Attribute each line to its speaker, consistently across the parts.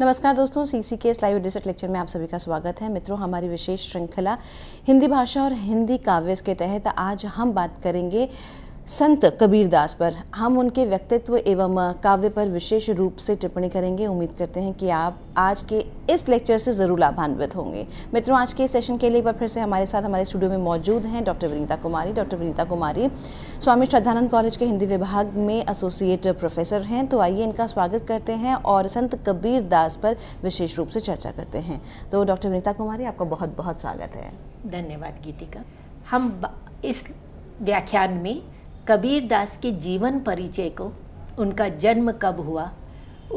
Speaker 1: नमस्कार दोस्तों सी के लाइव डिसेट लेक्चर में आप सभी का स्वागत है मित्रों हमारी विशेष श्रृंखला हिंदी भाषा और हिंदी काव्य के तहत आज हम बात करेंगे संत कबीरदास पर हम उनके व्यक्तित्व एवं काव्य पर विशेष रूप से टिप्पणी करेंगे उम्मीद करते हैं कि आप आज के इस लेक्चर से ज़रूर लाभान्वित होंगे मित्रों आज के सेशन के लिए एक बार फिर से हमारे साथ हमारे स्टूडियो में मौजूद हैं doctor Vinita Kumari doctor Vinita Kumari Swami Shraddhanand college के हिंदी विभाग में एसोसिएट प्रोफेसर हैं तो आइए इनका स्वागत करते हैं और संत कबीर दास पर विशेष रूप से चर्चा करते हैं तो डॉक्टर विनीता कुमारी आपका बहुत बहुत स्वागत है धन्यवाद गीतिका हम इस व्याख्यान में कबीर दास के जीवन परिचय को उनका जन्म कब हुआ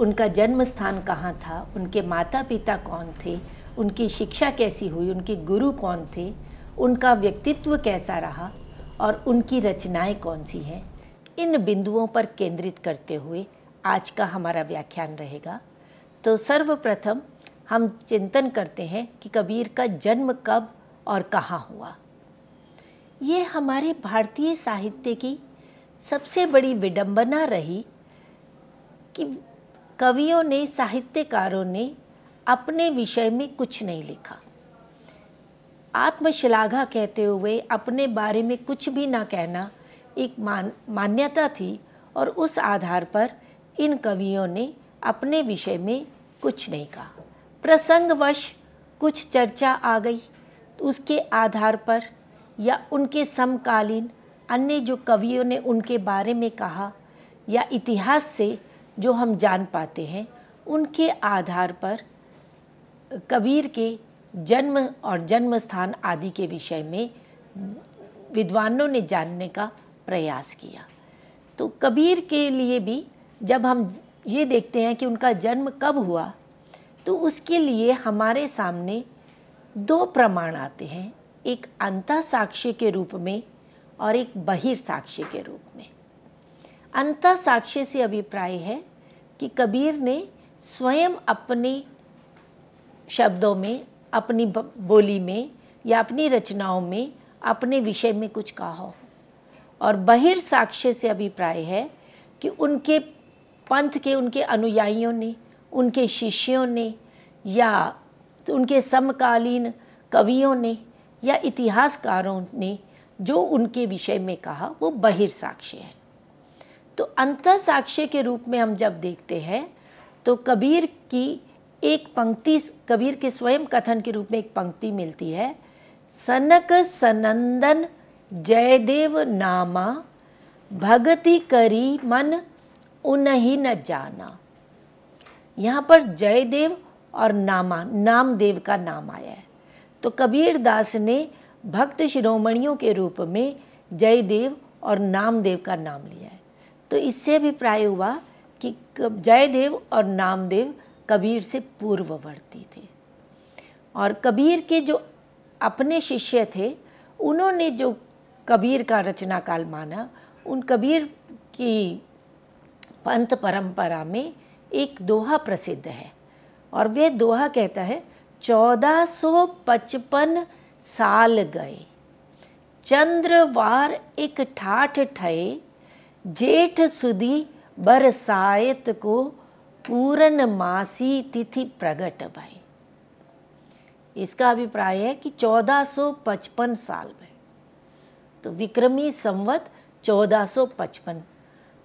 Speaker 1: उनका जन्म स्थान कहाँ था उनके माता पिता कौन थे उनकी शिक्षा कैसी हुई उनके गुरु कौन थे उनका व्यक्तित्व कैसा रहा और उनकी रचनाएं कौन सी हैं इन बिंदुओं पर केंद्रित करते हुए आज का हमारा व्याख्यान रहेगा तो सर्वप्रथम हम चिंतन करते हैं कि कबीर का जन्म कब और कहाँ हुआ ये हमारे भारतीय साहित्य की सबसे बड़ी विडंबना रही कि कवियों ने साहित्यकारों ने अपने विषय में कुछ नहीं लिखा आत्मश्लाघा कहते हुए अपने बारे में कुछ भी ना कहना एक मान मान्यता थी और उस आधार पर इन कवियों ने अपने विषय में कुछ नहीं कहा प्रसंगवश कुछ चर्चा आ गई उसके आधार पर या उनके समकालीन अन्य जो कवियों ने उनके बारे में कहा या इतिहास से जो हम जान पाते हैं उनके आधार पर कबीर के जन्म और जन्म स्थान आदि के विषय में विद्वानों ने जानने का प्रयास किया तो कबीर के लिए भी जब हम ये देखते हैं कि उनका जन्म कब हुआ तो उसके लिए हमारे सामने दो प्रमाण आते हैं एक अंत साक्ष्य के रूप में और एक बहिर साक्ष्य के रूप में अंत साक्ष्य से अभिप्राय है कि कबीर ने स्वयं अपने शब्दों में अपनी बोली में या अपनी रचनाओं में अपने विषय में कुछ कहा हो और बहिर साक्ष्य से अभिप्राय है कि उनके पंथ के उनके अनुयायियों ने उनके शिष्यों ने या उनके समकालीन कवियों ने या इतिहासकारों ने जो उनके विषय में कहा वो बहिर्साक्ष्य है तो अंत साक्ष्य के रूप में हम जब देखते हैं तो कबीर की एक पंक्ति कबीर के स्वयं कथन के रूप में एक पंक्ति मिलती है सनक सनंदन जयदेव नामा भगति करी मन उन्हीं न जाना यहाँ पर जयदेव और नामा नामदेव का नाम आया है तो कबीर दास ने भक्त शिरोमणियों के रूप में जयदेव और नामदेव का नाम लिया है तो इससे अभिप्राय हुआ कि जयदेव और नामदेव कबीर से पूर्ववर्ती थे और कबीर के जो अपने शिष्य थे उन्होंने जो कबीर का रचना काल माना उन कबीर की पंथ परंपरा में एक दोहा प्रसिद्ध है और वह दोहा कहता है 1455 साल गए चंद्रवार एक ठाठ ठहे जेठ सुदी बरसायत को पूरन मासी तिथि प्रकट भय इसका अभिप्राय है कि 1455 साल में तो विक्रमी संवत 1455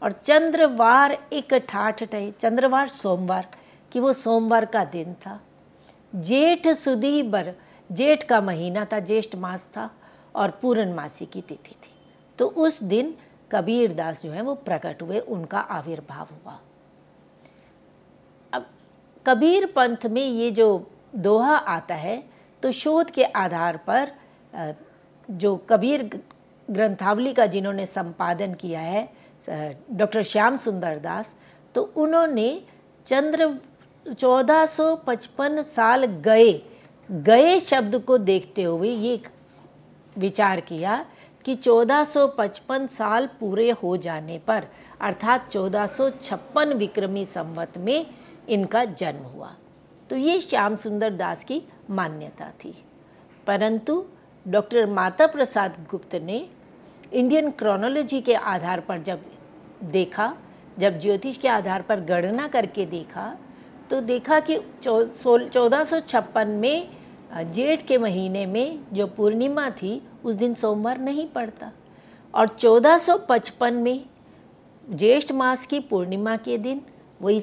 Speaker 1: और चंद्रवार एक ठाठ ठहे चंद्रवार सोमवार कि वो सोमवार का दिन था जेठ सुधी बर जेठ का महीना था ज्येष्ठ मास था और पूर्णमासी की तिथि थी तो उस दिन कबीर दास जो है वो प्रकट हुए उनका आविर्भाव हुआ अब कबीर पंथ में ये जो दोहा आता है तो शोध के आधार पर जो कबीर ग्रंथावली का जिन्होंने संपादन किया है डॉक्टर श्याम सुंदर दास तो उन्होंने चंद्र 1455 साल गए गए शब्द को देखते हुए ये विचार किया कि 1455 साल पूरे हो जाने पर अर्थात 1456 विक्रमी संवत में इनका जन्म हुआ तो ये श्याम सुंदर दास की मान्यता थी परंतु डॉक्टर माता प्रसाद गुप्त ने इंडियन क्रोनोलॉजी के आधार पर जब देखा जब ज्योतिष के आधार पर गणना करके देखा तो देखा कि चौदह में जेठ के महीने में जो पूर्णिमा थी उस दिन सोमवार नहीं पड़ता और 1455 में ज्येष्ठ मास की पूर्णिमा के दिन वही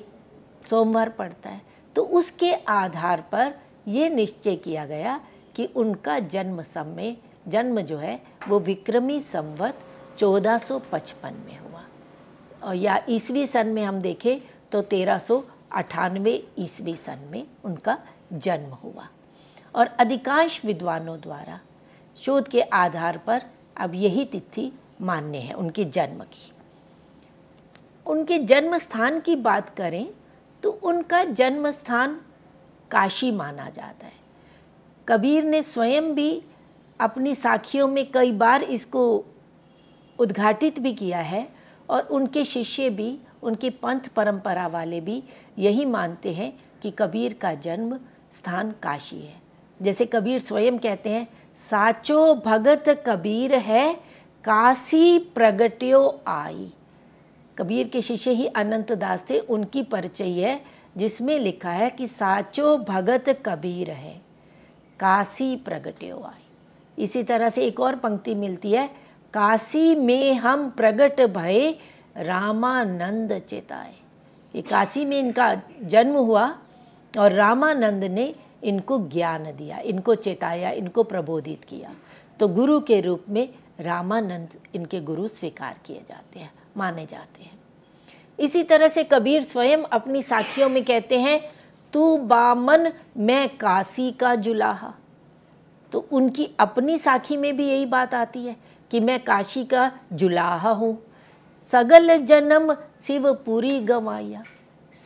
Speaker 1: सोमवार पड़ता है तो उसके आधार पर यह निश्चय किया गया कि उनका जन्म समय जन्म जो है वो विक्रमी संवत 1455 में हुआ और या ईसवी सन में हम देखें तो अठानवे ईस्वी सन में उनका जन्म हुआ और अधिकांश विद्वानों द्वारा शोध के आधार पर अब यही तिथि मान्य है उनके जन्म की उनके जन्म स्थान की बात करें तो उनका जन्म स्थान काशी माना जाता है कबीर ने स्वयं भी अपनी साखियों में कई बार इसको उद्घाटित भी किया है और उनके शिष्य भी उनकी पंथ परंपरा वाले भी यही मानते हैं कि कबीर का जन्म स्थान काशी है जैसे कबीर स्वयं कहते हैं साचो भगत कबीर है काशी प्रगट्यो आई कबीर के शिष्य ही अनंत दास थे उनकी परिचय है जिसमें लिखा है कि साचो भगत कबीर है काशी प्रगट्यो आई इसी तरह से एक और पंक्ति मिलती है काशी में हम प्रगट भय रामानंद चेताए कि काशी में इनका जन्म हुआ और रामानंद ने इनको ज्ञान दिया इनको चेताया इनको प्रबोधित किया तो गुरु के रूप में रामानंद इनके गुरु स्वीकार किए जाते हैं माने जाते हैं इसी तरह से कबीर स्वयं अपनी साखियों में कहते हैं तू बामन मैं काशी का जुलाहा तो उनकी अपनी साखी में भी यही बात आती है कि मैं काशी का जुलाहा हूँ सगल जन्म शिवपुरी गवाया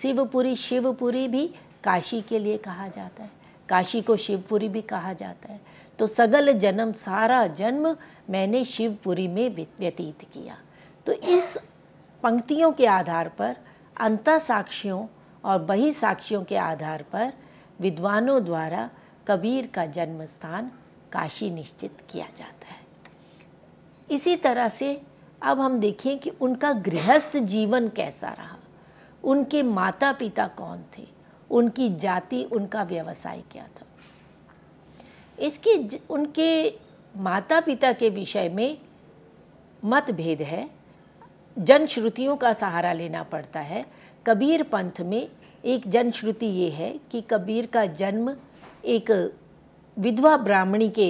Speaker 1: शिवपुरी शिवपुरी भी काशी के लिए कहा जाता है काशी को शिवपुरी भी कहा जाता है तो सगल जन्म सारा जन्म मैंने शिवपुरी में व्यतीत किया तो इस पंक्तियों के आधार पर अंता साक्षियों और बही साक्षियों के आधार पर विद्वानों द्वारा कबीर का जन्म स्थान काशी निश्चित किया जाता है इसी तरह से अब हम देखें कि उनका गृहस्थ जीवन कैसा रहा उनके माता पिता कौन थे उनकी जाति उनका व्यवसाय क्या था इसके उनके माता पिता के विषय में मतभेद है जनश्रुतियों का सहारा लेना पड़ता है कबीर पंथ में एक जनश्रुति ये है कि कबीर का जन्म एक विधवा ब्राह्मणी के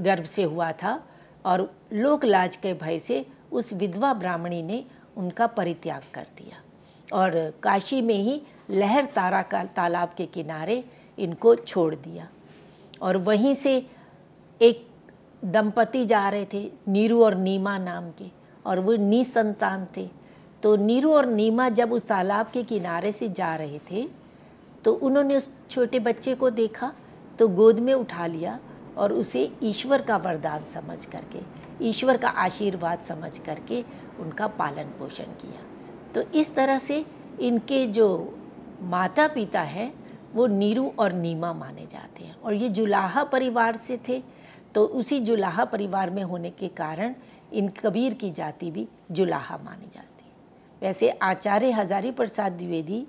Speaker 1: गर्भ से हुआ था और लोकलाज के भय से उस विधवा ब्राह्मणी ने उनका परित्याग कर दिया और काशी में ही लहर तारा का तालाब के किनारे इनको छोड़ दिया और वहीं से एक दंपति जा रहे थे नीरू और नीमा नाम के और वो निसंतान थे तो नीरू और नीमा जब उस तालाब के किनारे से जा रहे थे तो उन्होंने उस छोटे बच्चे को देखा तो गोद में उठा लिया और उसे ईश्वर का वरदान समझ करके ईश्वर का आशीर्वाद समझ करके उनका पालन पोषण किया तो इस तरह से इनके जो माता पिता हैं वो नीरू और नीमा माने जाते हैं और ये जुलाहा परिवार से थे तो उसी जुलाहा परिवार में होने के कारण इन कबीर की जाति भी जुलाहा मानी जाती है वैसे आचार्य हजारी प्रसाद द्विवेदी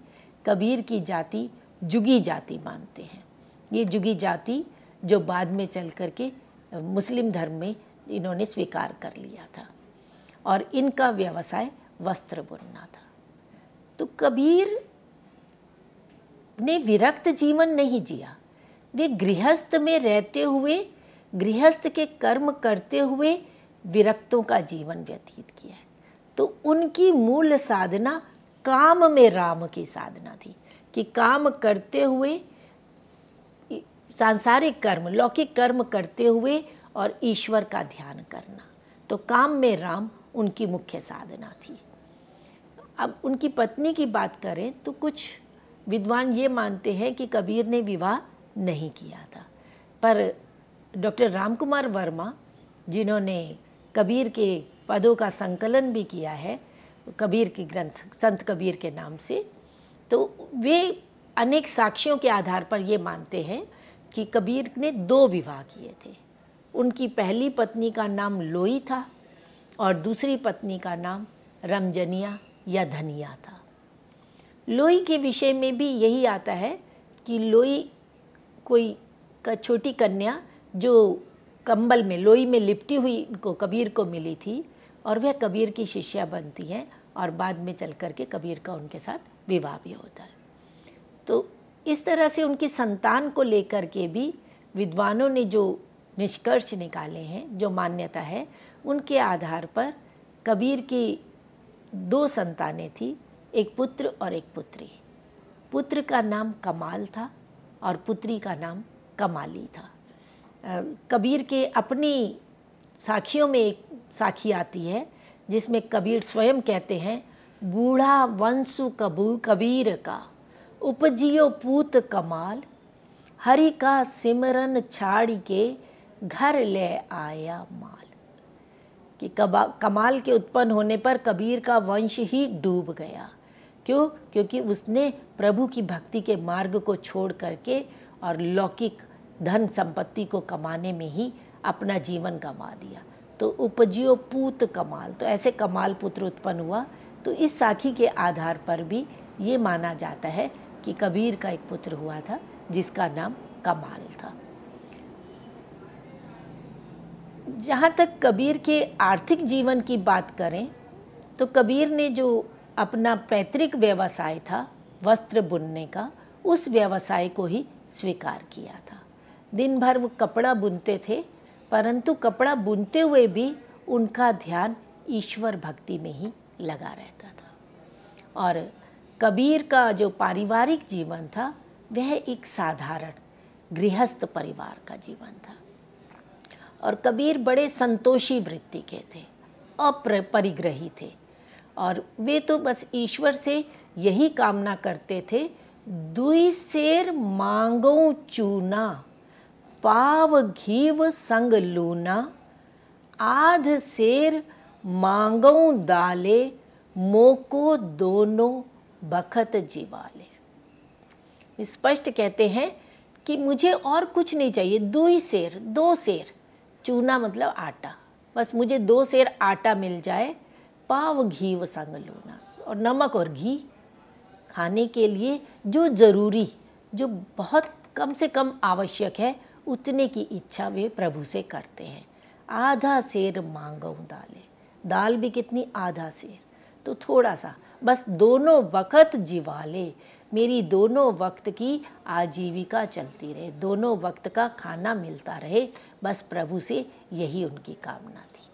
Speaker 1: कबीर की जाति जुगी जाति मानते हैं ये जुगी जाति जो बाद में चल करके मुस्लिम धर्म में इन्होंने स्वीकार कर लिया था और इनका व्यवसाय वस्त्र बुनना था तो कबीर ने विरक्त जीवन नहीं जिया वे गृहस्थ में रहते हुए गृहस्थ के कर्म करते हुए विरक्तों का जीवन व्यतीत किया है तो उनकी मूल साधना काम में राम की साधना थी कि काम करते हुए सांसारिक कर्म लौकिक कर्म करते हुए और ईश्वर का ध्यान करना तो काम में राम उनकी मुख्य साधना थी अब उनकी पत्नी की बात करें तो कुछ विद्वान ये मानते हैं कि कबीर ने विवाह नहीं किया था पर डॉक्टर रामकुमार वर्मा जिन्होंने कबीर के पदों का संकलन भी किया है कबीर के ग्रंथ संत कबीर के नाम से तो वे अनेक साक्ष्यों के आधार पर ये मानते हैं कि कबीर ने दो विवाह किए थे उनकी पहली पत्नी का नाम लोई था और दूसरी पत्नी का नाम रमजनिया या धनिया था लोई के विषय में भी यही आता है कि लोई कोई का छोटी कन्या जो कंबल में लोई में लिपटी हुई इनको कबीर को मिली थी और वह कबीर की शिष्या बनती हैं और बाद में चल कर के कबीर का उनके साथ विवाह भी होता है तो इस तरह से उनकी संतान को लेकर के भी विद्वानों ने जो निष्कर्ष निकाले हैं जो मान्यता है उनके आधार पर कबीर की दो संतानें थी एक पुत्र और एक पुत्री पुत्र का नाम कमाल था और पुत्री का नाम कमाली था कबीर के अपनी साखियों में एक साखी आती है जिसमें कबीर स्वयं कहते हैं बूढ़ा वंशु कबू कबीर का उपजियो पूत कमाल हरि का सिमरन छाड़ के घर ले आया माल कि कबा कमाल के उत्पन्न होने पर कबीर का वंश ही डूब गया क्यों क्योंकि उसने प्रभु की भक्ति के मार्ग को छोड़ करके और लौकिक धन संपत्ति को कमाने में ही अपना जीवन कमा दिया तो उपजियो पूत कमाल तो ऐसे कमाल पुत्र उत्पन्न हुआ तो इस साखी के आधार पर भी ये माना जाता है कि कबीर का एक पुत्र हुआ था जिसका नाम कमाल था जहाँ तक कबीर के आर्थिक जीवन की बात करें तो कबीर ने जो अपना पैतृक व्यवसाय था वस्त्र बुनने का उस व्यवसाय को ही स्वीकार किया था दिन भर वो कपड़ा बुनते थे परंतु कपड़ा बुनते हुए भी उनका ध्यान ईश्वर भक्ति में ही लगा रहता था और कबीर का जो पारिवारिक जीवन था वह एक साधारण गृहस्थ परिवार का जीवन था और कबीर बड़े संतोषी वृत्ति के थे अपरिग्रही थे और वे तो बस ईश्वर से यही कामना करते थे दुई शेर मांगो चूना पाव घीव संग लूना आध शेर मांगो दाले मोको दोनों बखत जीवाले स्पष्ट कहते हैं कि मुझे और कुछ नहीं चाहिए दुई शेर दो शेर चूना मतलब आटा बस मुझे दो शेर आटा मिल जाए पाव घी व संग लूना और नमक और घी खाने के लिए जो ज़रूरी जो बहुत कम से कम आवश्यक है उतने की इच्छा वे प्रभु से करते हैं आधा शेर मांगो दाले दाल भी कितनी आधा शेर तो थोड़ा सा बस दोनों वक़्त जिवाले मेरी दोनों वक्त की आजीविका चलती रहे दोनों वक्त का खाना मिलता रहे बस प्रभु से यही उनकी कामना थी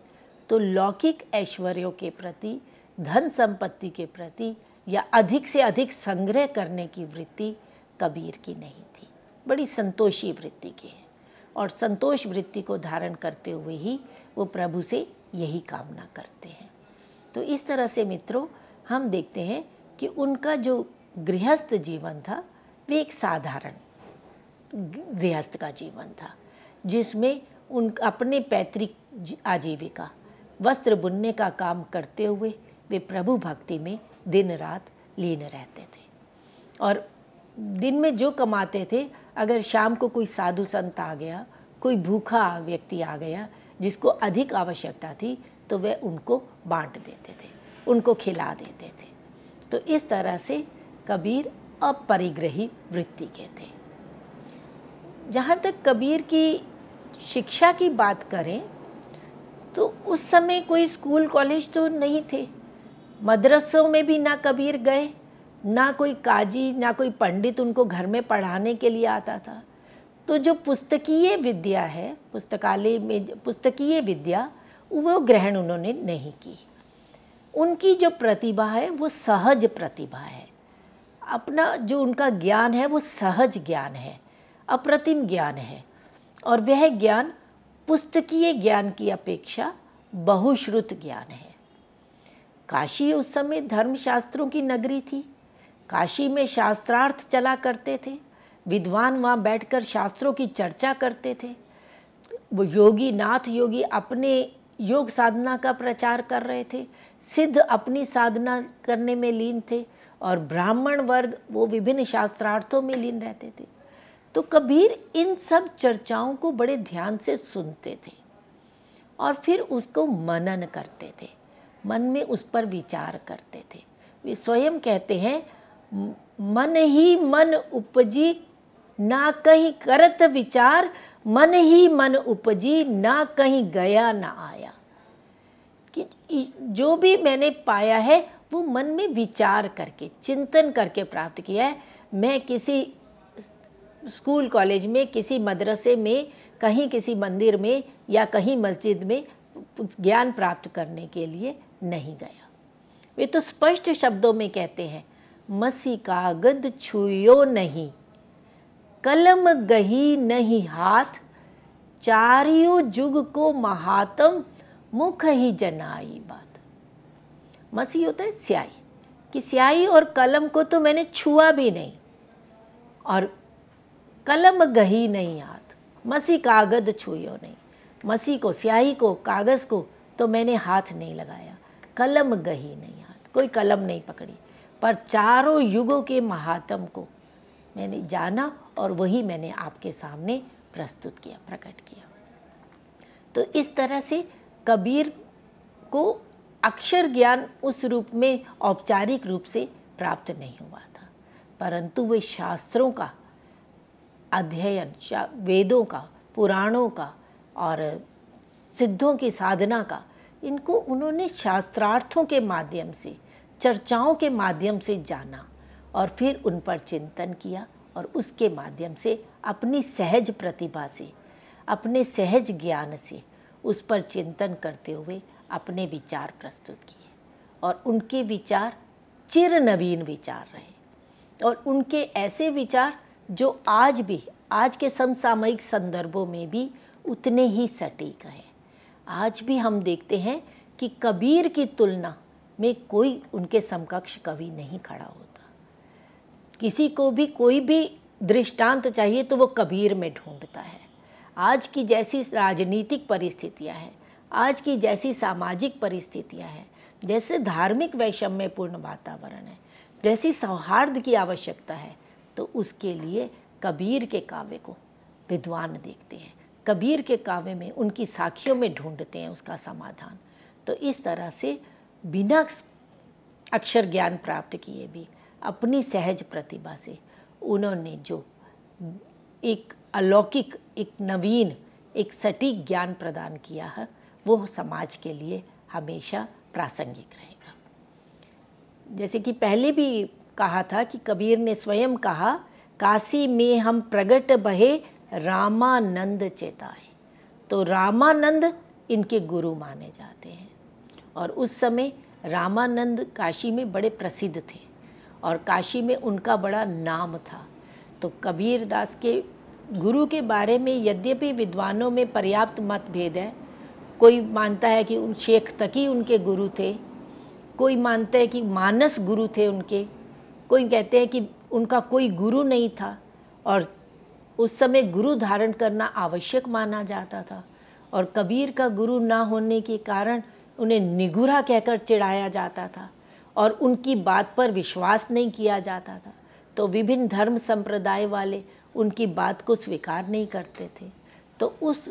Speaker 1: तो लौकिक ऐश्वर्यों के प्रति धन संपत्ति के प्रति या अधिक से अधिक संग्रह करने की वृत्ति कबीर की नहीं थी बड़ी संतोषी वृत्ति की है और संतोष वृत्ति को धारण करते हुए ही वो प्रभु से यही कामना करते हैं तो इस तरह से मित्रों हम देखते हैं कि उनका जो गृहस्थ जीवन था वे तो एक साधारण गृहस्थ का जीवन था जिसमें उन अपने पैतृक आजीविका वस्त्र बुनने का काम करते हुए वे प्रभु भक्ति में दिन रात लीन रहते थे और दिन में जो कमाते थे अगर शाम को कोई साधु संत आ गया कोई भूखा व्यक्ति आ गया जिसको अधिक आवश्यकता थी तो वे उनको बांट देते थे उनको खिला देते थे तो इस तरह से कबीर अपरिग्रही वृत्ति के थे जहाँ तक कबीर की शिक्षा की बात करें तो उस समय कोई स्कूल कॉलेज तो नहीं थे मदरसों में भी ना कबीर गए ना कोई काजी ना कोई पंडित उनको घर में पढ़ाने के लिए आता था तो जो पुस्तकीय विद्या है पुस्तकालय में पुस्तकीय विद्या वो ग्रहण उन्होंने नहीं की उनकी जो प्रतिभा है वो सहज प्रतिभा है अपना जो उनका ज्ञान है वो सहज ज्ञान है अप्रतिम ज्ञान है और वह ज्ञान पुस्तकीय ज्ञान की अपेक्षा बहुश्रुत ज्ञान है काशी उस समय धर्मशास्त्रों की नगरी थी काशी में शास्त्रार्थ चला करते थे विद्वान वहाँ बैठकर शास्त्रों की चर्चा करते थे वो योगी नाथ योगी अपने योग साधना का प्रचार कर रहे थे सिद्ध अपनी साधना करने में लीन थे और ब्राह्मण वर्ग वो विभिन्न शास्त्रार्थों में लीन रहते थे तो कबीर इन सब चर्चाओं को बड़े ध्यान से सुनते थे और फिर उसको मनन करते थे मन में उस पर विचार करते थे वे स्वयं कहते हैं मन ही मन उपजी ना कहीं करत विचार मन ही मन उपजी ना कहीं गया ना आया कि जो भी मैंने पाया है वो मन में विचार करके चिंतन करके प्राप्त किया है मैं किसी स्कूल कॉलेज में किसी मदरसे में कहीं किसी मंदिर में या कहीं मस्जिद में ज्ञान प्राप्त करने के लिए नहीं गया वे तो स्पष्ट शब्दों में कहते हैं मसी कागद छुयो नहीं कलम गही नहीं हाथ चारियो जुग को महात्म मुख ही जनाई बात मसी होता है स्याही कि स्याही और कलम को तो मैंने छुआ भी नहीं और कलम गही नहीं हाथ मसी कागद छुयो नहीं मसी को स्याही को कागज़ को तो मैंने हाथ नहीं लगाया कलम गही नहीं हाथ कोई कलम नहीं पकड़ी पर चारों युगों के महात्म को मैंने जाना और वही मैंने आपके सामने प्रस्तुत किया प्रकट किया तो इस तरह से कबीर को अक्षर ज्ञान उस रूप में औपचारिक रूप से प्राप्त नहीं हुआ था परंतु वे शास्त्रों का अध्ययन वेदों का पुराणों का और सिद्धों की साधना का इनको उन्होंने शास्त्रार्थों के माध्यम से चर्चाओं के माध्यम से जाना और फिर उन पर चिंतन किया और उसके माध्यम से अपनी सहज प्रतिभा से अपने सहज ज्ञान से उस पर चिंतन करते हुए अपने विचार प्रस्तुत किए और उनके विचार चिर नवीन विचार रहे और उनके ऐसे विचार जो आज भी आज के समसामयिक संदर्भों में भी उतने ही सटीक हैं आज भी हम देखते हैं कि कबीर की तुलना में कोई उनके समकक्ष कवि नहीं खड़ा होता किसी को भी कोई भी दृष्टांत चाहिए तो वो कबीर में ढूंढता है आज की जैसी राजनीतिक परिस्थितियां हैं आज की जैसी सामाजिक परिस्थितियां हैं जैसे धार्मिक वैषम्यपूर्ण वातावरण है जैसी सौहार्द की आवश्यकता है तो उसके लिए कबीर के काव्य को विद्वान देखते हैं कबीर के काव्य में उनकी साखियों में ढूंढते हैं उसका समाधान तो इस तरह से बिना अक्षर ज्ञान प्राप्त किए भी अपनी सहज प्रतिभा से उन्होंने जो एक अलौकिक एक नवीन एक सटीक ज्ञान प्रदान किया है वो समाज के लिए हमेशा प्रासंगिक रहेगा जैसे कि पहले भी कहा था कि कबीर ने स्वयं कहा काशी में हम प्रगट बहे रामानंद चेताए तो रामानंद इनके गुरु माने जाते हैं और उस समय रामानंद काशी में बड़े प्रसिद्ध थे और काशी में उनका बड़ा नाम था तो कबीर दास के गुरु के बारे में यद्यपि विद्वानों में पर्याप्त मतभेद है कोई मानता है कि उन शेख तकी उनके गुरु थे कोई मानता है कि मानस गुरु थे उनके कोई कहते हैं कि उनका कोई गुरु नहीं था और उस समय गुरु धारण करना आवश्यक माना जाता था और कबीर का गुरु ना होने के कारण उन्हें निगुरा कहकर चिढ़ाया जाता था और उनकी बात पर विश्वास नहीं किया जाता था तो विभिन्न धर्म संप्रदाय वाले उनकी बात को स्वीकार नहीं करते थे तो उस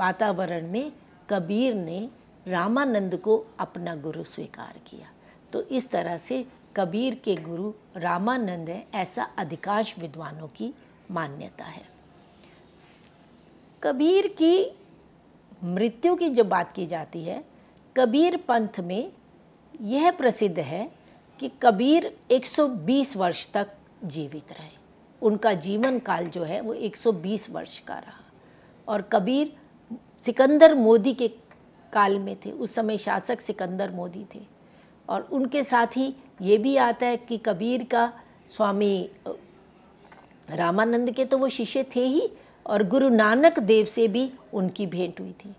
Speaker 1: वातावरण में कबीर ने रामानंद को अपना गुरु स्वीकार किया तो इस तरह से कबीर के गुरु रामानंद हैं ऐसा अधिकांश विद्वानों की मान्यता है कबीर की मृत्यु की जब बात की जाती है कबीर पंथ में यह प्रसिद्ध है कि कबीर 120 वर्ष तक जीवित रहे उनका जीवन काल जो है वो 120 वर्ष का रहा और कबीर सिकंदर मोदी के काल में थे उस समय शासक सिकंदर मोदी थे और उनके साथ ही ये भी आता है कि कबीर का स्वामी रामानंद के तो वो शिष्य थे ही और गुरु नानक देव से भी उनकी भेंट हुई थी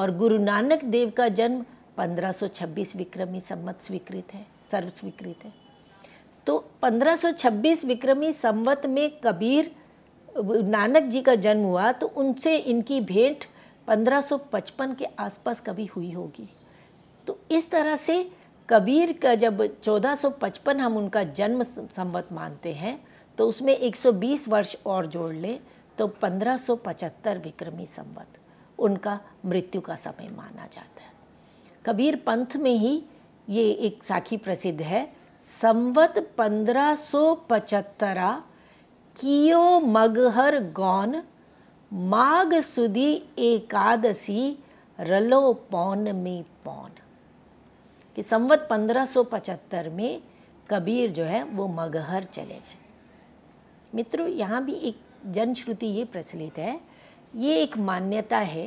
Speaker 1: और गुरु नानक देव का जन्म 1526 विक्रमी संवत स्वीकृत है सर्व स्वीकृत है तो 1526 विक्रमी संवत में कबीर नानक जी का जन्म हुआ तो उनसे इनकी भेंट 1555 के आसपास कभी हुई होगी तो इस तरह से कबीर का जब 1455 हम उनका जन्म संवत मानते हैं तो उसमें 120 वर्ष और जोड़ लें तो 1575 विक्रमी संवत उनका मृत्यु का समय माना जाता है कबीर पंथ में ही ये एक साखी प्रसिद्ध है संवत पंद्रह सौ पचहत्तरा कियो मगहर गौन माघ सुदी एकादशी रलो पौन में पौन कि संवत 1575 में कबीर जो है वो मगहर चले गए मित्रों यहाँ भी एक जनश्रुति ये प्रचलित है ये एक मान्यता है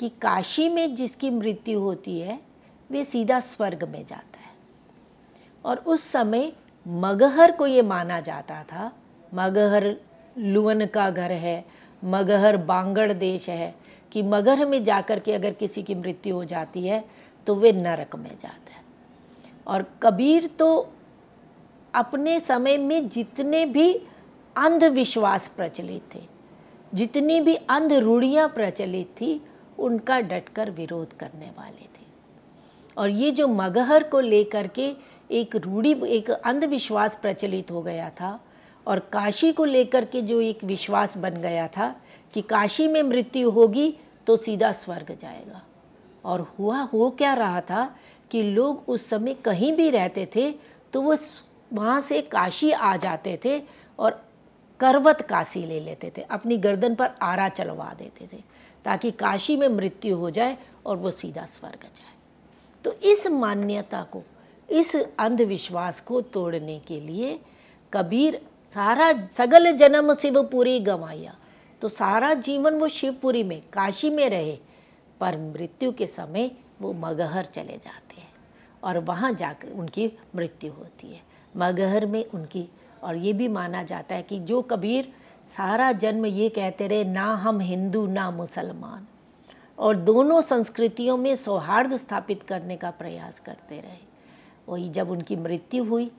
Speaker 1: कि काशी में जिसकी मृत्यु होती है वे सीधा स्वर्ग में जाता है और उस समय मगहर को ये माना जाता था मगहर लुवन का घर है मगहर बांगड़ देश है कि मगहर में जाकर के अगर किसी की मृत्यु हो जाती है तो वे नरक में जाते हैं और कबीर तो अपने समय में जितने भी अंधविश्वास प्रचलित थे जितनी भी अंध रूढ़ियाँ प्रचलित थी उनका डटकर विरोध करने वाले थे और ये जो मगहर को लेकर के एक रूढ़ी एक अंधविश्वास प्रचलित हो गया था और काशी को लेकर के जो एक विश्वास बन गया था कि काशी में मृत्यु होगी तो सीधा स्वर्ग जाएगा और हुआ हो क्या रहा था कि लोग उस समय कहीं भी रहते थे तो वो वहाँ से काशी आ जाते थे और करवत काशी ले लेते थे अपनी गर्दन पर आरा चलवा देते थे ताकि काशी में मृत्यु हो जाए और वो सीधा स्वर्ग जाए तो इस मान्यता को इस अंधविश्वास को तोड़ने के लिए कबीर सारा सगल जन्म शिवपुरी गंवाया तो सारा जीवन वो शिवपुरी में काशी में रहे पर मृत्यु के समय वो मगहर चले जाते हैं और वहाँ जाकर उनकी मृत्यु होती है मगहर में उनकी और ये भी माना जाता है कि जो कबीर सारा जन्म ये कहते रहे ना हम हिंदू ना मुसलमान और दोनों संस्कृतियों में सौहार्द स्थापित करने का प्रयास करते रहे वही जब उनकी मृत्यु हुई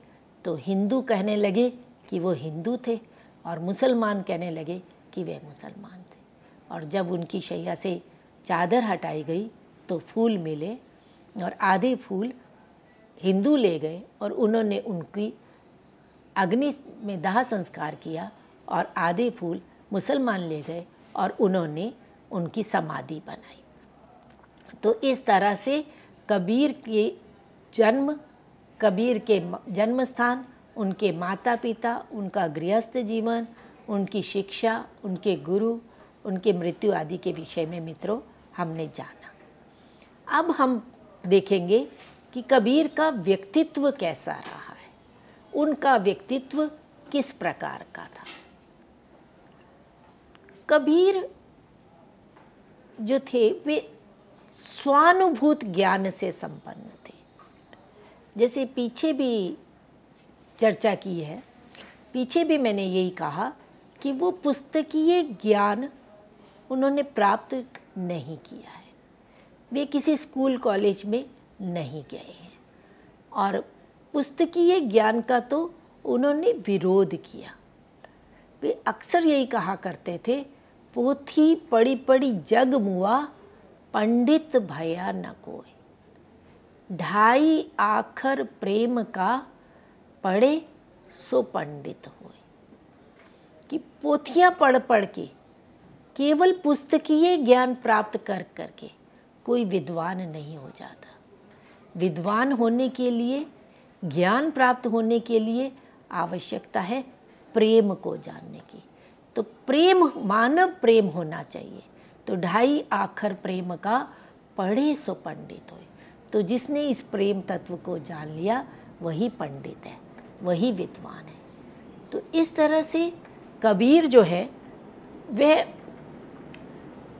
Speaker 1: तो हिंदू कहने लगे कि वो हिंदू थे और मुसलमान कहने लगे कि वे मुसलमान थे और जब उनकी शैया से चादर हटाई गई तो फूल मिले और आधे फूल हिंदू ले गए और उन्होंने उनकी अग्नि में दाह संस्कार किया और आधे फूल मुसलमान ले गए और उन्होंने उनकी समाधि बनाई तो इस तरह से कबीर के जन्म कबीर के जन्म स्थान उनके माता पिता उनका गृहस्थ जीवन उनकी शिक्षा उनके गुरु उनके मृत्यु आदि के विषय में मित्रों हमने जाना अब हम देखेंगे कि कबीर का व्यक्तित्व कैसा रहा है उनका व्यक्तित्व किस प्रकार का था कबीर जो थे वे स्वानुभूत ज्ञान से संपन्न थे जैसे पीछे भी चर्चा की है पीछे भी मैंने यही कहा कि वो पुस्तकीय ज्ञान उन्होंने प्राप्त नहीं किया है वे किसी स्कूल कॉलेज में नहीं गए हैं और पुस्तकीय ज्ञान का तो उन्होंने विरोध किया वे अक्सर यही कहा करते थे पोथी पड़ी पड़ी जग मुआ पंडित भया न कोई ढाई आखर प्रेम का पढ़े सो पंडित होए कि पोथियाँ पढ़ पढ़ के केवल पुस्तकीय ज्ञान प्राप्त कर करके कोई विद्वान नहीं हो जाता विद्वान होने के लिए ज्ञान प्राप्त होने के लिए आवश्यकता है प्रेम को जानने की तो प्रेम मानव प्रेम होना चाहिए तो ढाई आखर प्रेम का पढ़े सो पंडित होए तो जिसने इस प्रेम तत्व को जान लिया वही पंडित है वही विद्वान है तो इस तरह से कबीर जो है वह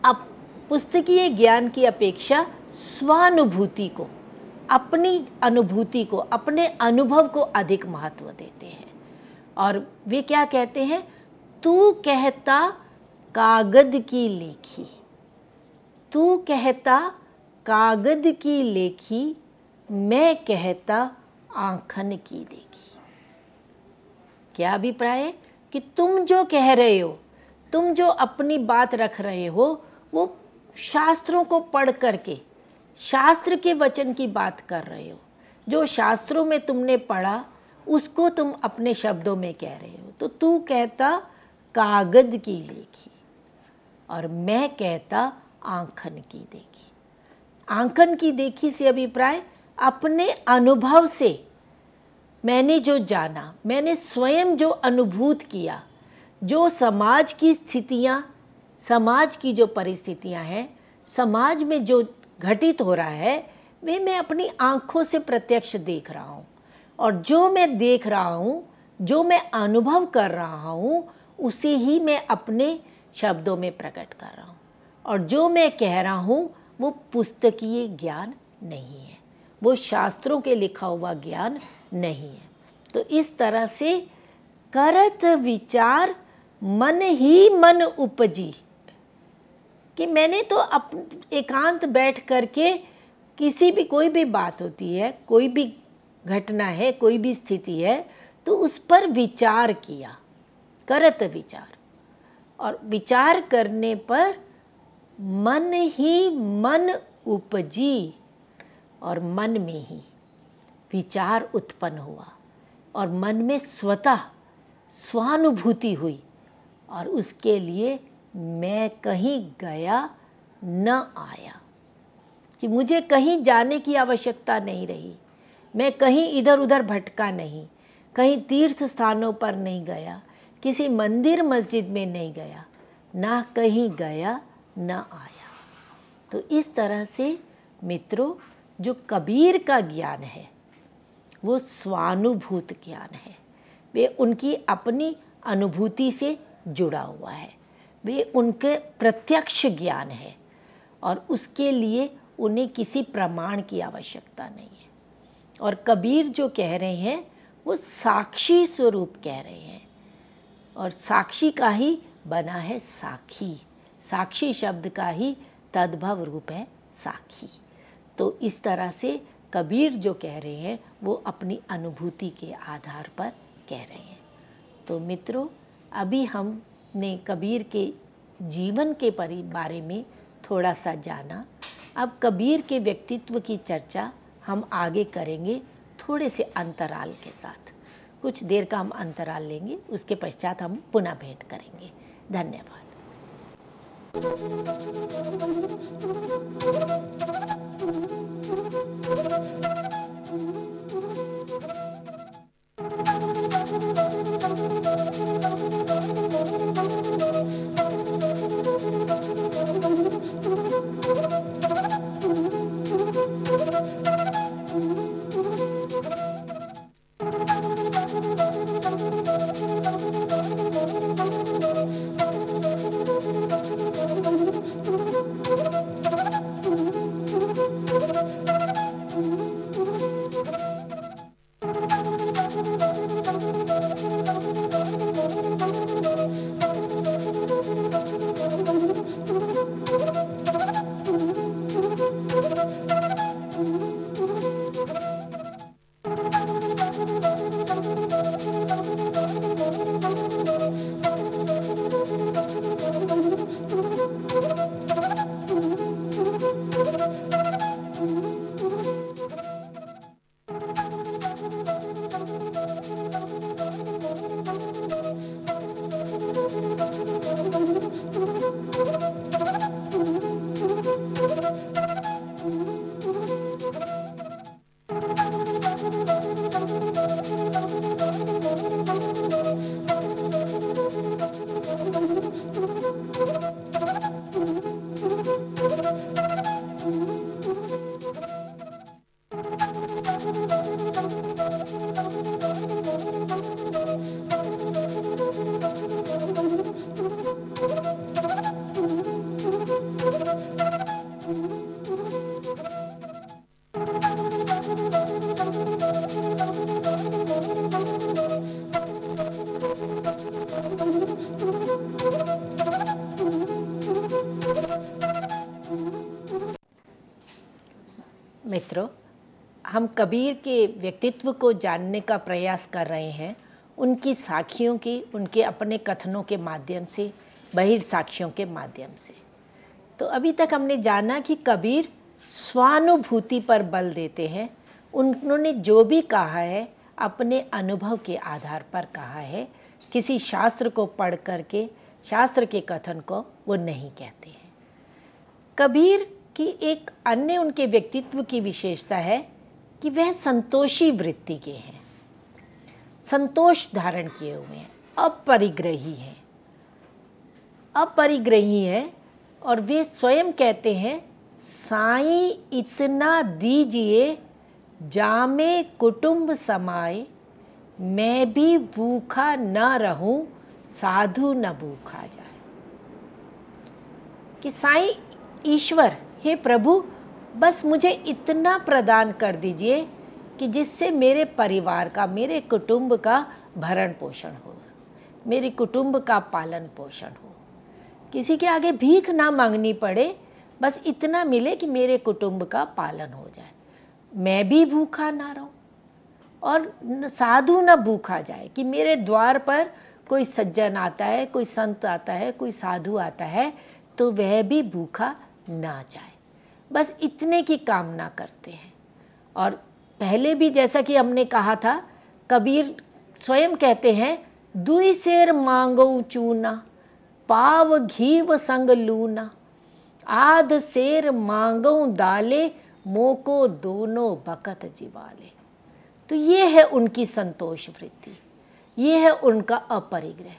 Speaker 1: अप पुस्तकीय ज्ञान की अपेक्षा स्वानुभूति को अपनी अनुभूति को अपने अनुभव को अधिक महत्व देते हैं और वे क्या कहते हैं तू कहता कागद की लेखी तू कहता कागद की लेखी मैं कहता आंखन की देखी क्या अभिप्राय है कि तुम जो कह रहे हो तुम जो अपनी बात रख रहे हो वो शास्त्रों को पढ़ करके शास्त्र के वचन की बात कर रहे हो जो शास्त्रों में तुमने पढ़ा उसको तुम अपने शब्दों में कह रहे हो तो तू कहता कागद की लेखी और मैं कहता आंखन की देखी आंखन की देखी से अभिप्राय अपने अनुभव से मैंने जो जाना मैंने स्वयं जो अनुभूत किया जो समाज की स्थितियाँ समाज की जो परिस्थितियाँ हैं समाज में जो घटित हो रहा है वे मैं अपनी आँखों से प्रत्यक्ष देख रहा हूँ और जो मैं देख रहा हूँ जो मैं अनुभव कर रहा हूँ उसे ही मैं अपने शब्दों में प्रकट कर रहा हूँ और जो मैं कह रहा हूँ वो पुस्तकीय ज्ञान नहीं है वो शास्त्रों के लिखा हुआ ज्ञान नहीं है तो इस तरह से करत विचार मन ही मन उपजी कि मैंने तो अप एकांत बैठ करके किसी भी कोई भी बात होती है कोई भी घटना है कोई भी स्थिति है तो उस पर विचार किया करत विचार और विचार करने पर मन ही मन उपजी और मन में ही विचार उत्पन्न हुआ और मन में स्वतः स्वानुभूति हुई और उसके लिए मैं कहीं गया न आया कि मुझे कहीं जाने की आवश्यकता नहीं रही मैं कहीं इधर उधर भटका नहीं कहीं तीर्थ स्थानों पर नहीं गया किसी मंदिर मस्जिद में नहीं गया ना कहीं गया न आया तो इस तरह से मित्रों जो कबीर का ज्ञान है वो स्वानुभूत ज्ञान है वे उनकी अपनी अनुभूति से जुड़ा हुआ है वे उनके प्रत्यक्ष ज्ञान है और उसके लिए उन्हें किसी प्रमाण की आवश्यकता नहीं है और कबीर जो कह रहे हैं वो साक्षी स्वरूप कह रहे हैं और साक्षी का ही बना है साखी साक्षी शब्द का ही तद्भव रूप है साखी तो इस तरह से कबीर जो कह रहे हैं वो अपनी अनुभूति के आधार पर कह रहे हैं तो मित्रों अभी हमने कबीर के जीवन के परि बारे में थोड़ा सा जाना अब कबीर के व्यक्तित्व की चर्चा हम आगे करेंगे थोड़े से अंतराल के साथ कुछ देर का हम अंतराल लेंगे उसके पश्चात हम पुनः भेंट करेंगे धन्यवाद हम कबीर के व्यक्तित्व को जानने का प्रयास कर रहे हैं उनकी साखियों की उनके अपने कथनों के माध्यम से बहिर साक्षियों के माध्यम से तो अभी तक हमने जाना कि कबीर स्वानुभूति पर बल देते हैं उन्होंने जो भी कहा है अपने अनुभव के आधार पर कहा है किसी शास्त्र को पढ़ करके शास्त्र के कथन को वो नहीं कहते हैं कबीर की एक अन्य उनके व्यक्तित्व की विशेषता है कि वह संतोषी वृत्ति के हैं संतोष धारण किए हुए हैं अपरिग्रही हैं अपरिग्रही हैं और वे स्वयं कहते हैं साई इतना दीजिए जामे कुटुंब समाए मैं भी भूखा न रहूं साधु न भूखा जाए कि साई ईश्वर हे प्रभु बस मुझे इतना प्रदान कर दीजिए कि जिससे मेरे परिवार का मेरे कुटुंब का भरण पोषण हो मेरे कुटुंब का पालन पोषण हो किसी के आगे भीख ना मांगनी पड़े बस इतना मिले कि मेरे कुटुंब का पालन हो जाए मैं भी भूखा ना रहूं और साधु ना भूखा जाए कि मेरे द्वार पर कोई सज्जन आता है कोई संत आता है कोई साधु आता है तो वह भी भूखा ना जाए बस इतने की कामना करते हैं और पहले भी जैसा कि हमने कहा था कबीर स्वयं कहते हैं दुई शेर मांगो चूना पाव घीव संग लूना आध शेर मांगो दाले मोको दोनों बकत जिवाले तो ये है उनकी संतोष वृत्ति ये है उनका अपरिग्रह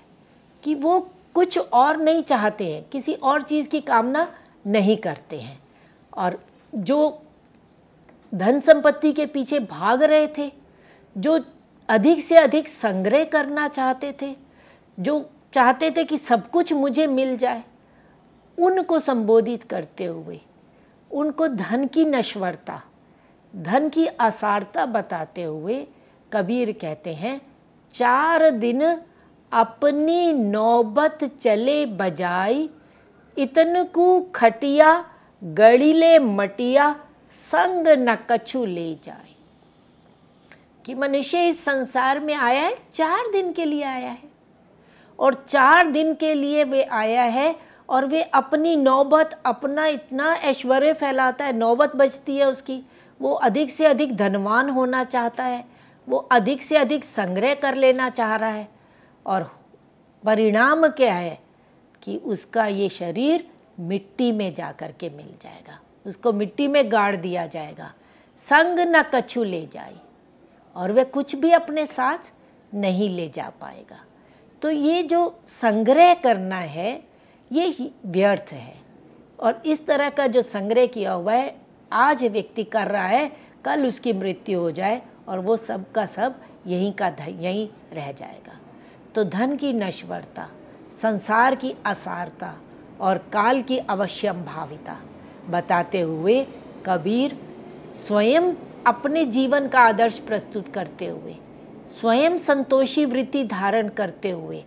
Speaker 1: कि वो कुछ और नहीं चाहते हैं किसी और चीज़ की कामना नहीं करते हैं और जो धन संपत्ति के पीछे भाग रहे थे जो अधिक से अधिक संग्रह करना चाहते थे जो चाहते थे कि सब कुछ मुझे मिल जाए उनको संबोधित करते हुए उनको धन की नश्वरता धन की असारता बताते हुए कबीर कहते हैं चार दिन अपनी नौबत चले बजाई इतन को खटिया गड़ीले मटिया संग न कछु ले जाए कि मनुष्य इस संसार में आया है चार दिन के लिए आया है और चार दिन के लिए वे आया है और वे अपनी नौबत अपना इतना ऐश्वर्य फैलाता है नौबत बचती है उसकी वो अधिक से अधिक धनवान होना चाहता है वो अधिक से अधिक संग्रह कर लेना चाह रहा है और परिणाम क्या है कि उसका ये शरीर मिट्टी में जा कर के मिल जाएगा उसको मिट्टी में गाड़ दिया जाएगा संग न कछु ले जाए और वह कुछ भी अपने साथ नहीं ले जा पाएगा तो ये जो संग्रह करना है ये व्यर्थ है और इस तरह का जो संग्रह किया हुआ है आज व्यक्ति कर रहा है कल उसकी मृत्यु हो जाए और वो सब का सब यहीं का यहीं रह जाएगा तो धन की नश्वरता संसार की असारता और काल की अवश्यम भाविता बताते हुए कबीर स्वयं अपने जीवन का आदर्श प्रस्तुत करते हुए स्वयं संतोषी वृत्ति धारण करते हुए